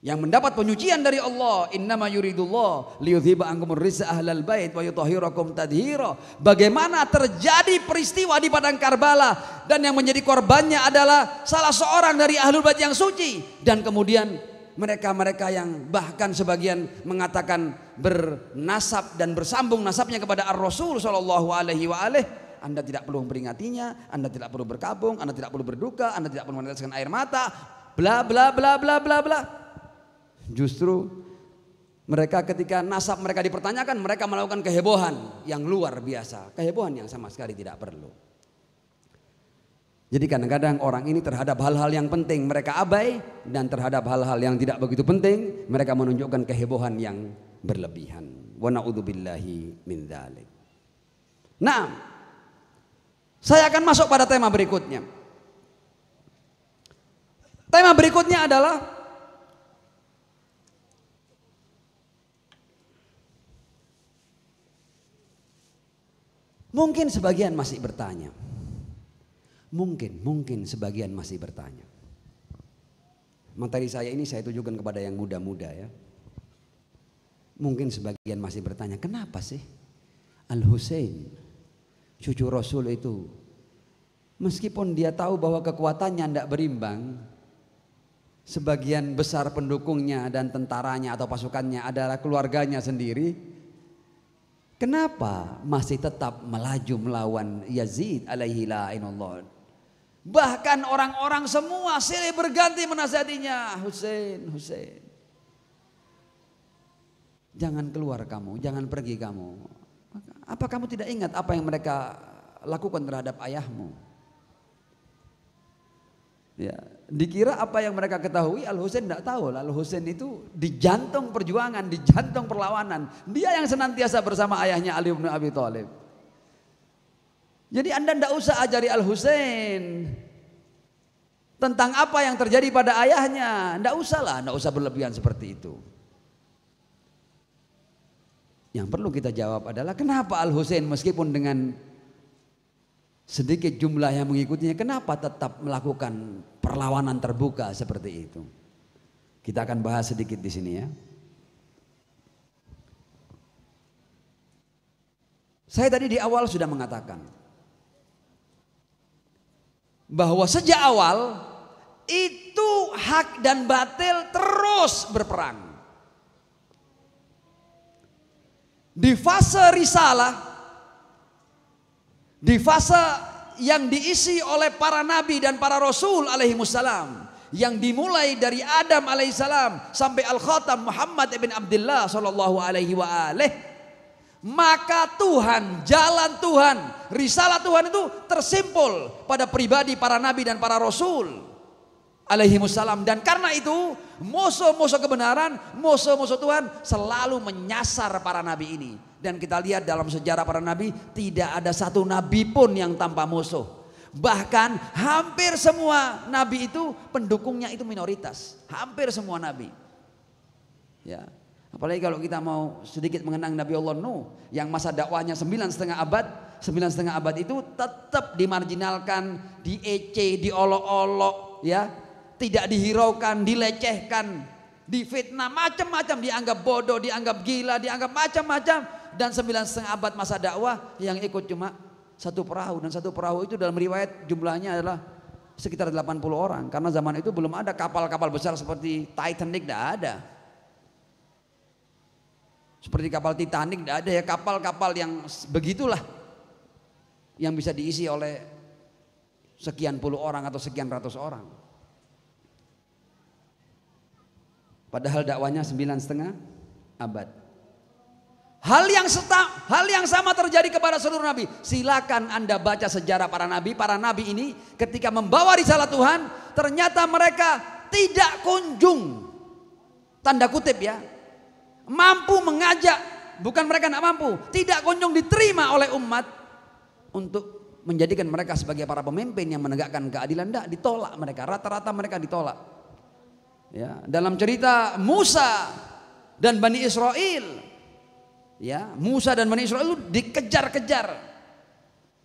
Yang mendapat penyucian dari Allah, innama yuridullah liyudhiba ahlal bait wa yutahhirakum tadhira. Bagaimana terjadi peristiwa di padang Karbala dan yang menjadi korbannya adalah salah seorang dari ahlul bait yang suci dan kemudian mereka-mereka yang bahkan sebagian mengatakan bernasab dan bersambung nasabnya kepada Ar-Rasul sallallahu alaihi wa Anda tidak perlu memperingatinya, Anda tidak perlu berkabung, Anda tidak perlu berduka, Anda tidak perlu meneteskan air mata, bla bla bla bla bla bla. Justru mereka ketika nasab mereka dipertanyakan, mereka melakukan kehebohan yang luar biasa, kehebohan yang sama sekali tidak perlu. Jadi kadang-kadang orang ini terhadap hal-hal yang penting mereka abai dan terhadap hal-hal yang tidak begitu penting mereka menunjukkan kehebohan yang berlebihan. Wa na'udzubillahi min dzalik. Nah, saya akan masuk pada tema berikutnya. Tema berikutnya adalah Mungkin sebagian masih bertanya, Mungkin, mungkin sebagian masih bertanya. Materi saya ini saya tujukan kepada yang muda-muda ya. Mungkin sebagian masih bertanya, kenapa sih al Hussein, cucu Rasul itu, meskipun dia tahu bahwa kekuatannya tidak berimbang, sebagian besar pendukungnya dan tentaranya atau pasukannya adalah keluarganya sendiri, Kenapa masih tetap melaju melawan Yazid alaihi la'inullah Bahkan orang-orang semua silih berganti menasihatinya. Hussein, Hussein. Jangan keluar kamu, jangan pergi kamu. Apa kamu tidak ingat apa yang mereka lakukan terhadap ayahmu? Ya, dikira apa yang mereka ketahui Al Husain tidak tahu. Al Husain itu di jantung perjuangan, di jantung perlawanan. Dia yang senantiasa bersama ayahnya Ali bin Abi Thalib. Jadi Anda tidak usah ajari al Hussein tentang apa yang terjadi pada ayahnya. Tidak usah lah, tidak usah berlebihan seperti itu. Yang perlu kita jawab adalah kenapa al Hussein, meskipun dengan sedikit jumlah yang mengikutinya, kenapa tetap melakukan perlawanan terbuka seperti itu? Kita akan bahas sedikit di sini ya. Saya tadi di awal sudah mengatakan, bahwa sejak awal itu hak dan batil terus berperang. Di fase risalah, di fase yang diisi oleh para nabi dan para rasul alaihi wasallam yang dimulai dari Adam alaihissalam sampai Al-Khatam Muhammad ibn Abdullah sallallahu alaihi wa alaihi maka Tuhan, jalan Tuhan, risalah Tuhan itu tersimpul pada pribadi para nabi dan para rasul alaihi wassalam. Dan karena itu musuh-musuh kebenaran, musuh-musuh Tuhan selalu menyasar para nabi ini. Dan kita lihat dalam sejarah para nabi tidak ada satu nabi pun yang tanpa musuh. Bahkan hampir semua nabi itu pendukungnya itu minoritas. Hampir semua nabi. Ya. Apalagi kalau kita mau sedikit mengenang Nabi Allah Nuh yang masa dakwahnya sembilan setengah abad, sembilan setengah abad itu tetap dimarginalkan, diece, diolok-olok, ya, tidak dihiraukan, dilecehkan, difitnah, macam-macam dianggap bodoh, dianggap gila, dianggap macam-macam. Dan sembilan setengah abad masa dakwah yang ikut cuma satu perahu dan satu perahu itu dalam riwayat jumlahnya adalah sekitar 80 orang karena zaman itu belum ada kapal-kapal besar seperti Titanic tidak ada. Seperti kapal Titanic, tidak ada ya kapal-kapal yang begitulah. Yang bisa diisi oleh sekian puluh orang atau sekian ratus orang. Padahal dakwanya sembilan setengah abad. Hal yang seta, hal yang sama terjadi kepada seluruh nabi. Silakan Anda baca sejarah para nabi. Para nabi ini ketika membawa risalah Tuhan, ternyata mereka tidak kunjung tanda kutip ya, mampu mengajak, bukan mereka tidak mampu, tidak kunjung diterima oleh umat untuk menjadikan mereka sebagai para pemimpin yang menegakkan keadilan, tidak ditolak mereka, rata-rata mereka ditolak. Ya, dalam cerita Musa dan Bani Israel, ya Musa dan Bani Israel dikejar-kejar,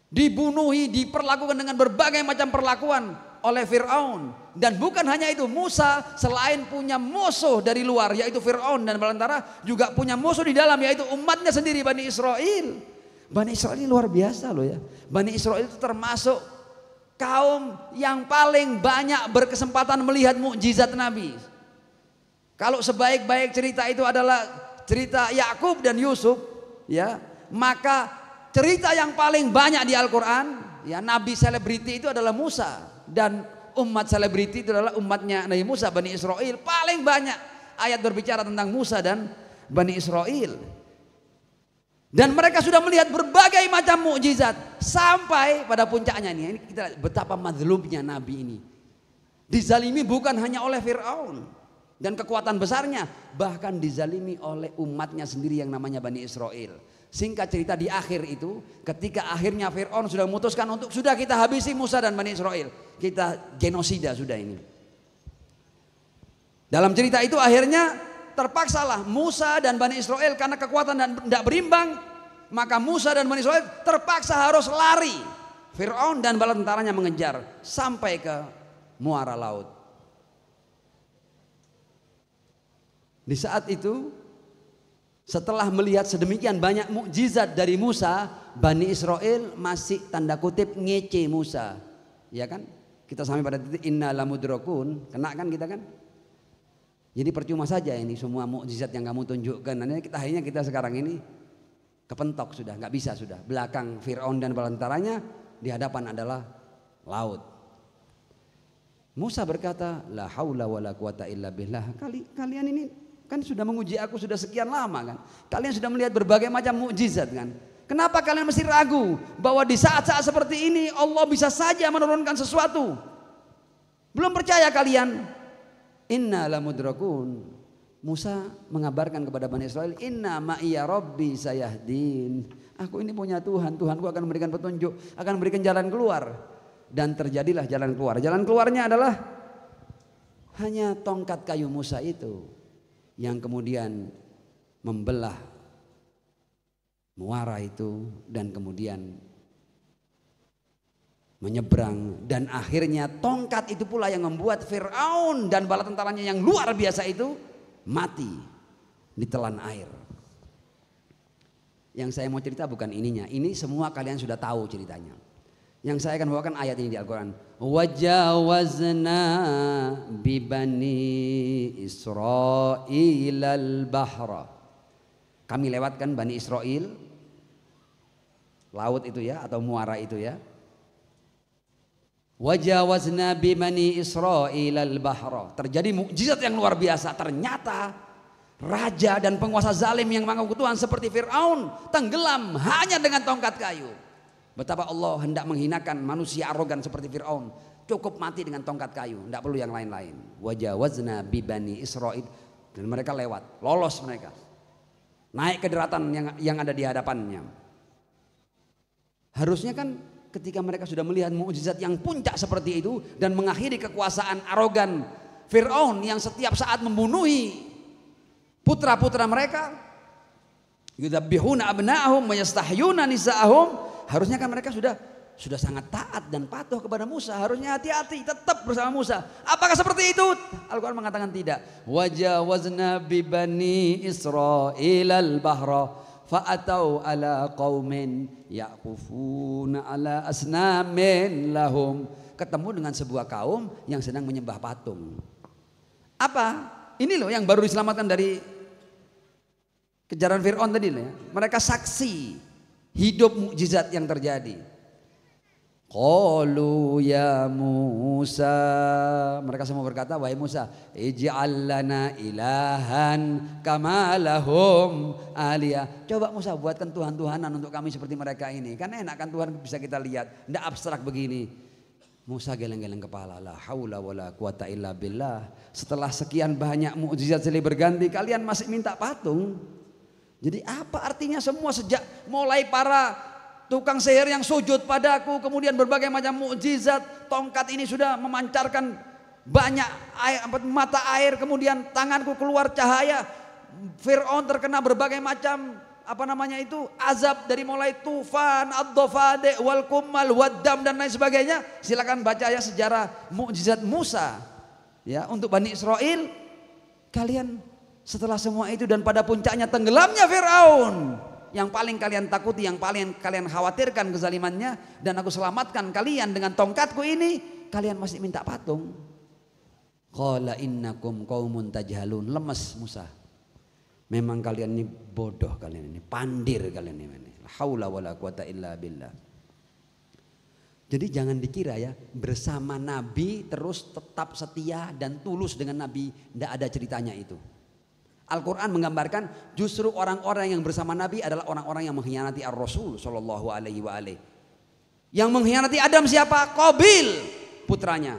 dibunuhi, diperlakukan dengan berbagai macam perlakuan, oleh Fir'aun. Dan bukan hanya itu, Musa selain punya musuh dari luar yaitu Fir'aun dan balantara juga punya musuh di dalam yaitu umatnya sendiri Bani Israel. Bani Israel ini luar biasa loh ya. Bani Israel itu termasuk kaum yang paling banyak berkesempatan melihat mukjizat Nabi. Kalau sebaik-baik cerita itu adalah cerita Yakub dan Yusuf, ya, maka cerita yang paling banyak di Al-Qur'an, ya nabi selebriti itu adalah Musa dan umat selebriti itu adalah umatnya Nabi Musa Bani Israel paling banyak ayat berbicara tentang Musa dan Bani Israel dan mereka sudah melihat berbagai macam mukjizat sampai pada puncaknya ini, ini kita betapa mazlumnya Nabi ini dizalimi bukan hanya oleh Fir'aun dan kekuatan besarnya bahkan dizalimi oleh umatnya sendiri yang namanya Bani Israel Singkat cerita di akhir itu ketika akhirnya Fir'aun sudah memutuskan untuk sudah kita habisi Musa dan Bani Israel. Kita genosida sudah ini. Dalam cerita itu akhirnya terpaksalah Musa dan Bani Israel karena kekuatan dan tidak berimbang. Maka Musa dan Bani Israel terpaksa harus lari. Fir'aun dan bala tentaranya mengejar sampai ke muara laut. Di saat itu setelah melihat sedemikian banyak mukjizat dari Musa, Bani Israel masih tanda kutip ngece Musa. Ya kan? Kita sampai pada titik inna lamudrokun, kena kan kita kan? Jadi percuma saja ini semua mukjizat yang kamu tunjukkan. Nanti kita akhirnya kita sekarang ini kepentok sudah, nggak bisa sudah. Belakang Fir'aun dan belantaranya di hadapan adalah laut. Musa berkata, la haula wala quwata illa billah. Kali, kalian ini Kan sudah menguji aku sudah sekian lama kan. Kalian sudah melihat berbagai macam mukjizat kan. Kenapa kalian mesti ragu bahwa di saat-saat seperti ini Allah bisa saja menurunkan sesuatu? Belum percaya kalian? Inna lamudrakun. Musa mengabarkan kepada Bani Israel, "Inna ma'iyya rabbi sayahdin." Aku ini punya Tuhan, Tuhanku akan memberikan petunjuk, akan memberikan jalan keluar. Dan terjadilah jalan keluar. Jalan keluarnya adalah hanya tongkat kayu Musa itu yang kemudian membelah muara itu dan kemudian menyeberang dan akhirnya tongkat itu pula yang membuat Firaun dan bala tentaranya yang luar biasa itu mati ditelan air. Yang saya mau cerita bukan ininya, ini semua kalian sudah tahu ceritanya yang saya akan bawakan ayat ini di Al-Quran wajawazna bibani Israel al-bahra kami lewatkan Bani Israel laut itu ya atau muara itu ya wajawazna bibani Israel al-bahra terjadi mukjizat yang luar biasa ternyata raja dan penguasa zalim yang mengaku Tuhan seperti Fir'aun tenggelam hanya dengan tongkat kayu Betapa Allah hendak menghinakan manusia arogan seperti Fir'aun. Cukup mati dengan tongkat kayu, tidak perlu yang lain-lain. Wajawazna bibani Israel dan mereka lewat, lolos mereka. Naik ke deratan yang yang ada di hadapannya. Harusnya kan ketika mereka sudah melihat mukjizat yang puncak seperti itu dan mengakhiri kekuasaan arogan Firaun yang setiap saat membunuhi putra-putra mereka, yudabbihuna abna'ahum mayastahyuna nisa'ahum Harusnya kan mereka sudah sudah sangat taat dan patuh kepada Musa. Harusnya hati-hati tetap bersama Musa. Apakah seperti itu? Al-Quran mengatakan tidak. Wajawazna bibani Israel al-bahra fa'atau ala qawmin ya'kufuna ala asnamin lahum. Ketemu dengan sebuah kaum yang sedang menyembah patung. Apa? Ini loh yang baru diselamatkan dari kejaran Fir'aun tadi loh ya. Mereka saksi hidup mukjizat yang terjadi. Qalu ya Musa Mereka semua berkata Wahai Musa Ij'al lana ilahan Kamalahum alia Coba Musa buatkan Tuhan-Tuhanan untuk kami seperti mereka ini Karena enak kan Tuhan bisa kita lihat Tidak abstrak begini Musa geleng-geleng kepala La haula wala la quwata illa billah Setelah sekian banyak mukjizat silih berganti Kalian masih minta patung jadi apa artinya semua sejak mulai para tukang sihir yang sujud padaku, kemudian berbagai macam mukjizat, tongkat ini sudah memancarkan banyak air, mata air, kemudian tanganku keluar cahaya, Fir'aun terkena berbagai macam apa namanya itu azab dari mulai tufan, ad wal kumal, waddam dan lain sebagainya. Silakan baca ya sejarah mukjizat Musa. Ya, untuk Bani Israel kalian setelah semua itu dan pada puncaknya tenggelamnya Firaun. Yang paling kalian takuti, yang paling kalian khawatirkan kezalimannya. Dan aku selamatkan kalian dengan tongkatku ini. Kalian masih minta patung. Qala innakum qawmun tajhalun. Lemes Musa. Memang kalian ini bodoh kalian ini. Pandir kalian ini. Haula wala quwata illa billah. Jadi jangan dikira ya bersama Nabi terus tetap setia dan tulus dengan Nabi, tidak ada ceritanya itu. Al-Quran menggambarkan justru orang-orang yang bersama Nabi adalah orang-orang yang mengkhianati Ar-Rasul Shallallahu Alaihi Wasallam. Yang mengkhianati Adam siapa? Kobil putranya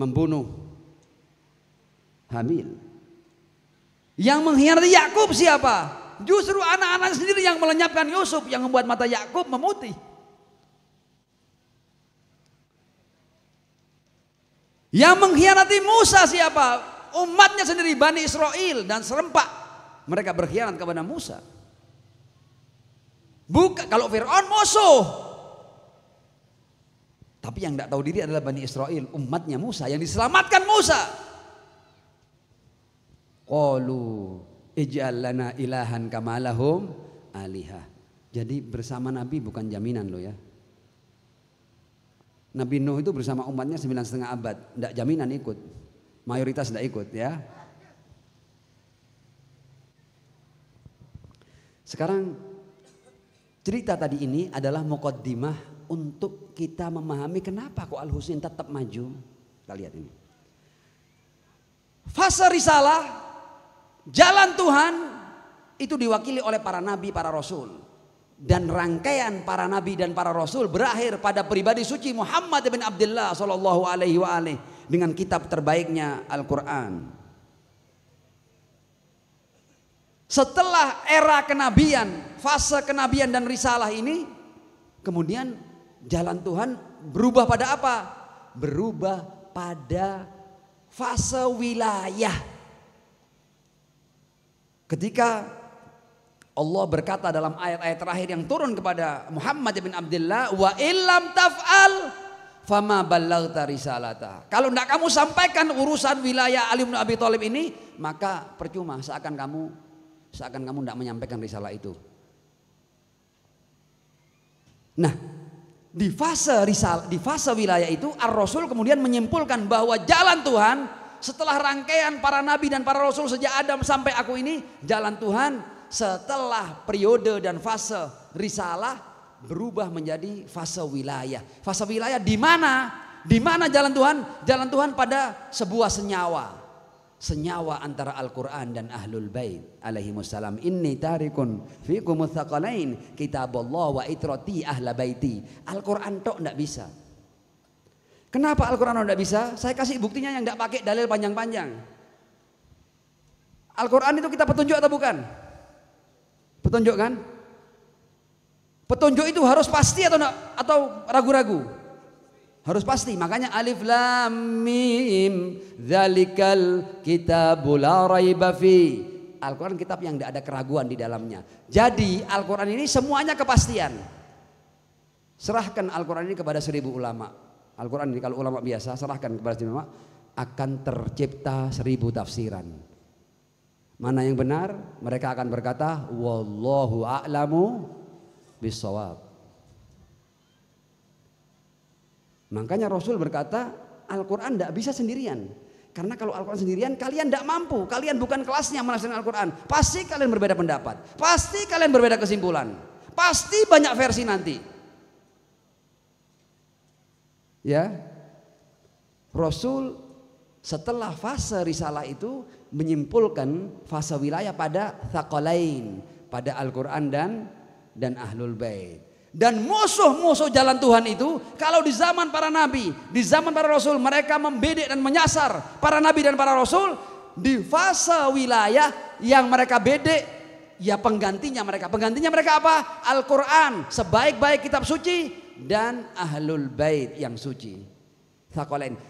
membunuh Hamil. Yang mengkhianati Yakub siapa? Justru anak-anak sendiri yang melenyapkan Yusuf yang membuat mata Yakub memutih. Yang mengkhianati Musa siapa? umatnya sendiri Bani Israel dan serempak mereka berkhianat kepada Musa. Buka kalau Fir'aun musuh. Tapi yang tidak tahu diri adalah Bani Israel, umatnya Musa yang diselamatkan Musa. Qalu ij'al ilahan kamalahum alihah. Jadi bersama Nabi bukan jaminan lo ya. Nabi Nuh itu bersama umatnya sembilan setengah abad, tidak jaminan ikut. Mayoritas tidak ikut ya. Sekarang cerita tadi ini adalah mukaddimah untuk kita memahami kenapa kok Al Husin tetap maju. Kita lihat ini. Fase risalah, jalan Tuhan itu diwakili oleh para nabi, para rasul. Dan rangkaian para nabi dan para rasul berakhir pada pribadi suci Muhammad bin Abdullah sallallahu alaihi wa alaihi dengan kitab terbaiknya Al-Quran. Setelah era kenabian, fase kenabian dan risalah ini, kemudian jalan Tuhan berubah pada apa? Berubah pada fase wilayah. Ketika Allah berkata dalam ayat-ayat terakhir yang turun kepada Muhammad bin Abdullah, "Wa illam taf'al fama ballagta risalata. Kalau tidak kamu sampaikan urusan wilayah Ali bin Abi Thalib ini, maka percuma seakan kamu seakan kamu tidak menyampaikan risalah itu. Nah, di fase risal, di fase wilayah itu Ar-Rasul kemudian menyimpulkan bahwa jalan Tuhan setelah rangkaian para nabi dan para rasul sejak Adam sampai aku ini jalan Tuhan setelah periode dan fase risalah berubah menjadi fase wilayah. Fase wilayah di mana? Di mana jalan Tuhan? Jalan Tuhan pada sebuah senyawa. Senyawa antara Al-Quran dan Ahlul Bait alaihi wassalam. Inni tarikun fikum kitab kitabullah wa itrati ahla baiti. Al-Quran tok ndak bisa. Kenapa Al-Quran tidak bisa? Saya kasih buktinya yang tidak pakai dalil panjang-panjang. Al-Quran itu kita petunjuk atau bukan? Petunjuk kan? Petunjuk itu harus pasti atau atau ragu-ragu? Harus pasti. Makanya alif lam mim dzalikal kitabul la raiba fi. Al-Qur'an kitab yang tidak ada keraguan di dalamnya. Jadi Al-Qur'an ini semuanya kepastian. Serahkan Al-Qur'an ini kepada seribu ulama. Al-Qur'an ini kalau ulama biasa serahkan kepada seribu ulama akan tercipta seribu tafsiran. Mana yang benar? Mereka akan berkata, "Wallahu a'lamu bisawab. Makanya Rasul berkata, Al-Quran tidak bisa sendirian. Karena kalau Al-Quran sendirian, kalian tidak mampu. Kalian bukan kelasnya melaksanakan Al-Quran. Pasti kalian berbeda pendapat. Pasti kalian berbeda kesimpulan. Pasti banyak versi nanti. Ya, Rasul setelah fase risalah itu menyimpulkan fase wilayah pada thakolain, pada Al-Quran dan dan ahlul bait. Dan musuh-musuh jalan Tuhan itu kalau di zaman para nabi, di zaman para rasul mereka membedek dan menyasar para nabi dan para rasul di fase wilayah yang mereka bedek ya penggantinya mereka. Penggantinya mereka apa? Al-Quran, sebaik-baik kitab suci dan ahlul bait yang suci.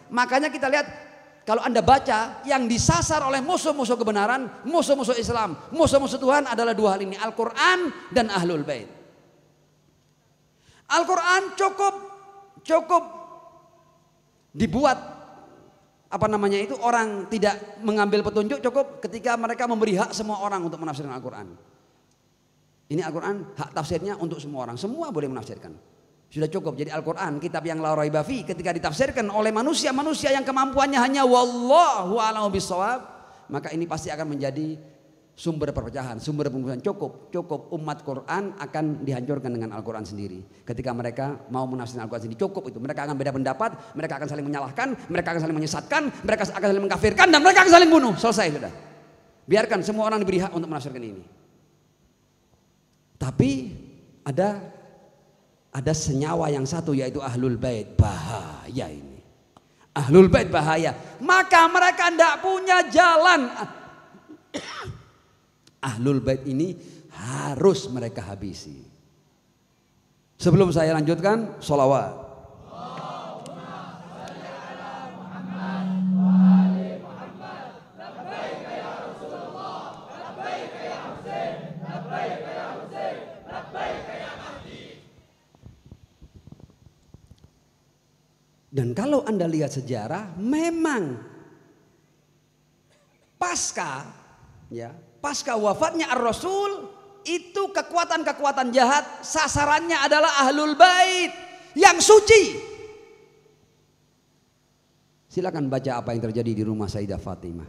Makanya kita lihat kalau Anda baca, yang disasar oleh musuh-musuh kebenaran, musuh-musuh Islam, musuh-musuh Tuhan adalah dua hal ini, Al-Qur'an dan Ahlul Bait. Al-Qur'an cukup cukup dibuat apa namanya itu orang tidak mengambil petunjuk cukup ketika mereka memberi hak semua orang untuk menafsirkan Al-Qur'an. Ini Al-Qur'an hak tafsirnya untuk semua orang, semua boleh menafsirkan. Sudah cukup. Jadi Al-Qur'an kitab yang lauroi bafi ketika ditafsirkan oleh manusia-manusia yang kemampuannya hanya wallahu a'lamu bisawab, maka ini pasti akan menjadi sumber perpecahan, sumber pembunuhan cukup, cukup umat Quran akan dihancurkan dengan Al-Qur'an sendiri. Ketika mereka mau menafsirkan Al-Qur'an sendiri cukup itu. Mereka akan beda pendapat, mereka akan saling menyalahkan, mereka akan saling menyesatkan, mereka akan saling mengkafirkan dan mereka akan saling bunuh. Selesai sudah. Biarkan semua orang diberi hak untuk menafsirkan ini. Tapi ada ada senyawa yang satu yaitu ahlul bait bahaya ini. Ahlul bait bahaya. Maka mereka tidak punya jalan. Ahlul bait ini harus mereka habisi. Sebelum saya lanjutkan, sholawat. Anda lihat sejarah, memang pasca ya, pasca wafatnya Ar-Rasul itu kekuatan-kekuatan jahat sasarannya adalah ahlul bait yang suci. Silakan baca apa yang terjadi di rumah Sayyidah Fatimah.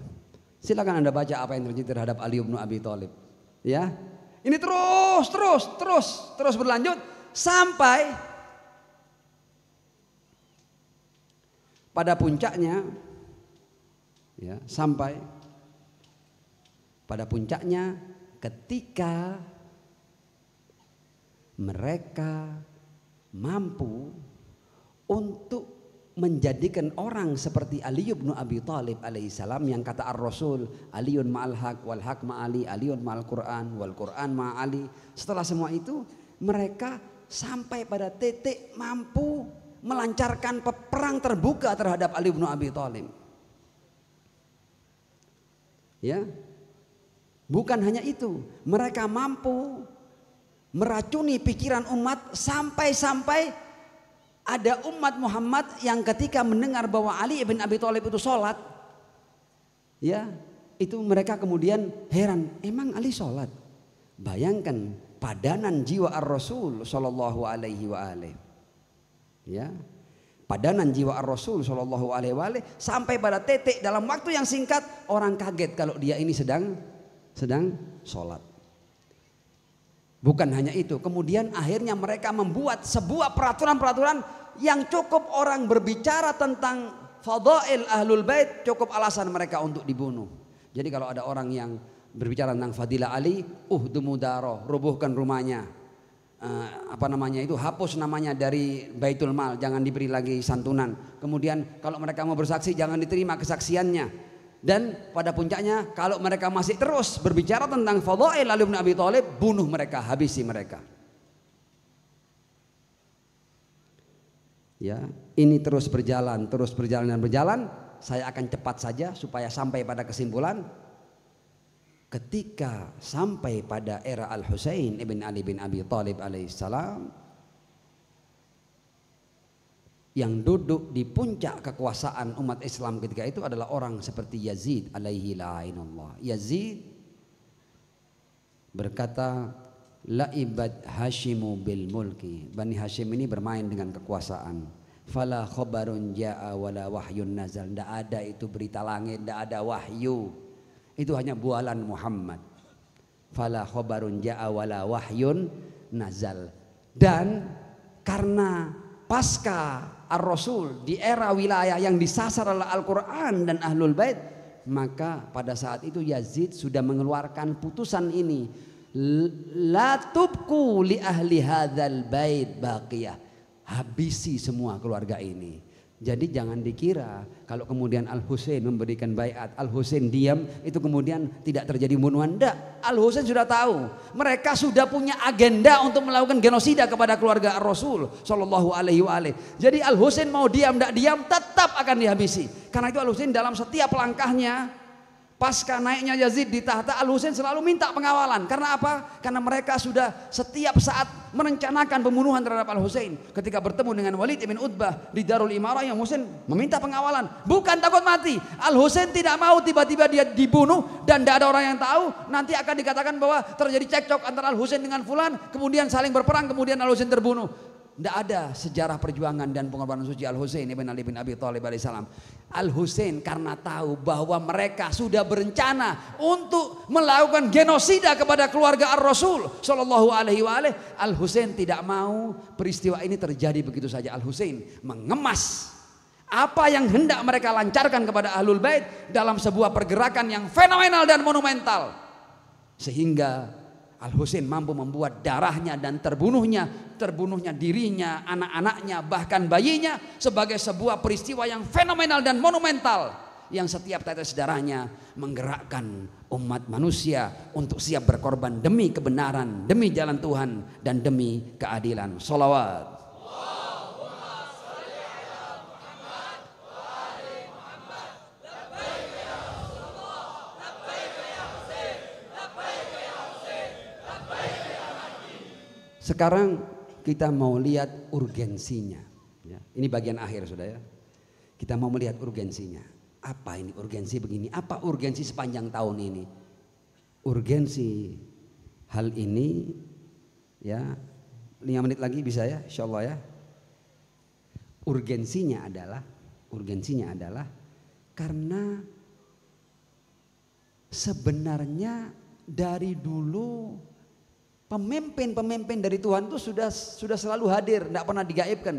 Silakan Anda baca apa yang terjadi terhadap Ali bin Abi Thalib. Ya. Ini terus, terus, terus, terus berlanjut sampai pada puncaknya ya, sampai pada puncaknya ketika mereka mampu untuk menjadikan orang seperti Ali bin Abi Thalib alaihissalam yang kata Ar-Rasul Aliun ma'al haq wal haq ma'ali Aliun ma'al Qur'an wal Qur'an ma'ali setelah semua itu mereka sampai pada titik mampu melancarkan peperang terbuka terhadap Ali bin Abi Thalib. Ya. Bukan hanya itu, mereka mampu meracuni pikiran umat sampai-sampai ada umat Muhammad yang ketika mendengar bahwa Ali bin Abi Thalib itu sholat, ya itu mereka kemudian heran, emang Ali sholat? Bayangkan padanan jiwa Ar-Rasul Shallallahu Alaihi Wasallam ya padanan jiwa Rasul Shallallahu Alaihi Wasallam sampai pada titik dalam waktu yang singkat orang kaget kalau dia ini sedang sedang sholat. Bukan hanya itu, kemudian akhirnya mereka membuat sebuah peraturan-peraturan yang cukup orang berbicara tentang fadail ahlul bait cukup alasan mereka untuk dibunuh. Jadi kalau ada orang yang berbicara tentang Fadila Ali, uh dumudaro, rubuhkan rumahnya uh, apa namanya itu hapus namanya dari Baitul Mal, jangan diberi lagi santunan. Kemudian kalau mereka mau bersaksi jangan diterima kesaksiannya. Dan pada puncaknya kalau mereka masih terus berbicara tentang fadhail Ali bin Abi Thalib, bunuh mereka, habisi mereka. Ya, ini terus berjalan, terus berjalan dan berjalan. Saya akan cepat saja supaya sampai pada kesimpulan ketika sampai pada era Al Husain ibn Ali bin Abi Thalib alaihissalam yang duduk di puncak kekuasaan umat Islam ketika itu adalah orang seperti Yazid alaihi la'inullah. Yazid berkata laibat hashimu bil mulki. Bani Hashim ini bermain dengan kekuasaan fala khabarun jaa wala wahyun nazal tidak ada itu berita langit Tidak ada wahyu itu hanya bualan Muhammad fala khobarun ja'a wala wahyun nazal dan karena pasca ar-rasul di era wilayah yang disasar oleh Al-Qur'an dan Ahlul Bait maka pada saat itu Yazid sudah mengeluarkan putusan ini la tubku li ahli hadzal bait baqiyah habisi semua keluarga ini jadi jangan dikira kalau kemudian Al Hussein memberikan bayat, Al Hussein diam, itu kemudian tidak terjadi pembunuhan. Tidak, Al Hussein sudah tahu. Mereka sudah punya agenda untuk melakukan genosida kepada keluarga Rasul Shallallahu Alaihi Wasallam. Jadi Al Hussein mau diam, tidak diam, tetap akan dihabisi. Karena itu Al Hussein dalam setiap langkahnya Pasca naiknya Yazid di tahta Al-Husain selalu minta pengawalan. Karena apa? Karena mereka sudah setiap saat merencanakan pembunuhan terhadap Al-Husain. Ketika bertemu dengan Walid bin Utbah di Darul Imarah yang Husain meminta pengawalan. Bukan takut mati. Al-Husain tidak mau tiba-tiba dia dibunuh dan tidak ada orang yang tahu. Nanti akan dikatakan bahwa terjadi cekcok antara Al-Husain dengan Fulan. Kemudian saling berperang kemudian Al-Husain terbunuh. Tidak ada sejarah perjuangan dan pengorbanan suci al hussein ibn Ali bin Abi Thalib alaihissalam. al hussein karena tahu bahwa mereka sudah berencana untuk melakukan genosida kepada keluarga Ar-Rasul sallallahu alaihi wa al hussein tidak mau peristiwa ini terjadi begitu saja. al hussein mengemas apa yang hendak mereka lancarkan kepada Ahlul Bait dalam sebuah pergerakan yang fenomenal dan monumental. Sehingga Al-Husain mampu membuat darahnya dan terbunuhnya, terbunuhnya dirinya, anak-anaknya, bahkan bayinya sebagai sebuah peristiwa yang fenomenal dan monumental yang setiap tetes darahnya menggerakkan umat manusia untuk siap berkorban demi kebenaran, demi jalan Tuhan dan demi keadilan. Salawat Sekarang kita mau lihat urgensinya. Ya. Ini bagian akhir sudah ya. Kita mau melihat urgensinya. Apa ini urgensi begini? Apa urgensi sepanjang tahun ini? Urgensi hal ini ya 5 menit lagi bisa ya insya Allah ya urgensinya adalah urgensinya adalah karena sebenarnya dari dulu Pemimpin-pemimpin dari Tuhan itu sudah sudah selalu hadir, tidak pernah digaibkan.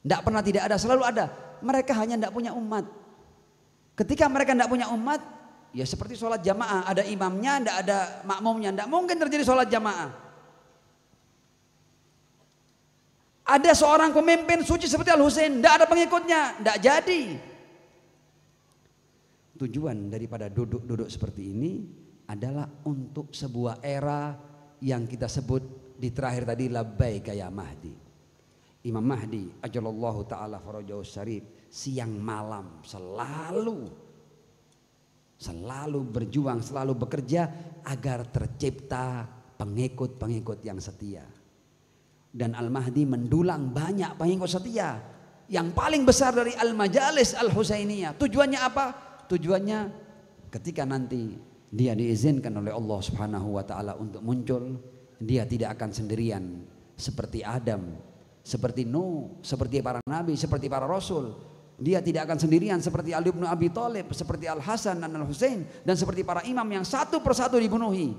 Tidak pernah tidak ada, selalu ada. Mereka hanya tidak punya umat. Ketika mereka tidak punya umat, ya seperti sholat jamaah, ada imamnya, tidak ada makmumnya, tidak mungkin terjadi sholat jamaah. Ada seorang pemimpin suci seperti Al Husain, tidak ada pengikutnya, tidak jadi. Tujuan daripada duduk-duduk seperti ini adalah untuk sebuah era yang kita sebut di terakhir tadi labbaik kayak Mahdi. Imam Mahdi ajallahu taala farajahu syarif siang malam selalu selalu berjuang, selalu bekerja agar tercipta pengikut-pengikut yang setia. Dan Al-Mahdi mendulang banyak pengikut setia. Yang paling besar dari Al-Majalis Al-Husainiyah. Tujuannya apa? Tujuannya ketika nanti dia diizinkan oleh Allah Subhanahu wa taala untuk muncul, dia tidak akan sendirian seperti Adam, seperti Nuh, seperti para nabi, seperti para rasul. Dia tidak akan sendirian seperti Ali bin Abi Thalib, seperti Al Hasan dan Al Hussein, dan seperti para imam yang satu persatu dibunuhi.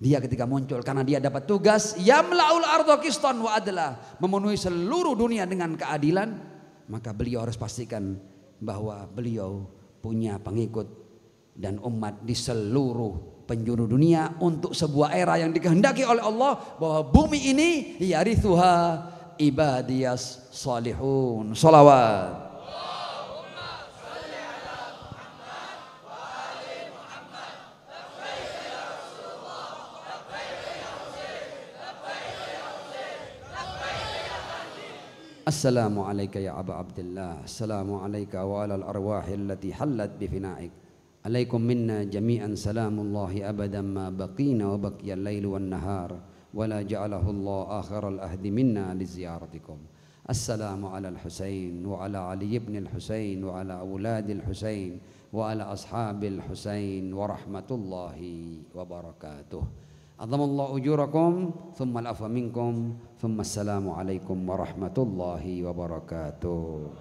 Dia ketika muncul karena dia dapat tugas yamlaul ardo kiston wa adalah memenuhi seluruh dunia dengan keadilan, maka beliau harus pastikan bahwa beliau punya pengikut dan umat di seluruh penjuru dunia untuk sebuah era yang dikehendaki oleh Allah bahwa bumi ini yarithuha ibadiyas salihun salawat Assalamualaikum ya Aba Abdullah Assalamualaikum wa ala al-arwahi allati hallat bifina'ik عليكم منا جميعا سلام الله أبدا ما بقينا وبقي الليل والنهار ولا جعله الله آخر الأهد منا لزيارتكم السلام على الحسين وعلى علي بن الحسين وعلى أولاد الحسين وعلى أصحاب الحسين ورحمة الله وبركاته عظم الله أجوركم ثم العفو منكم ثم السلام عليكم ورحمة الله وبركاته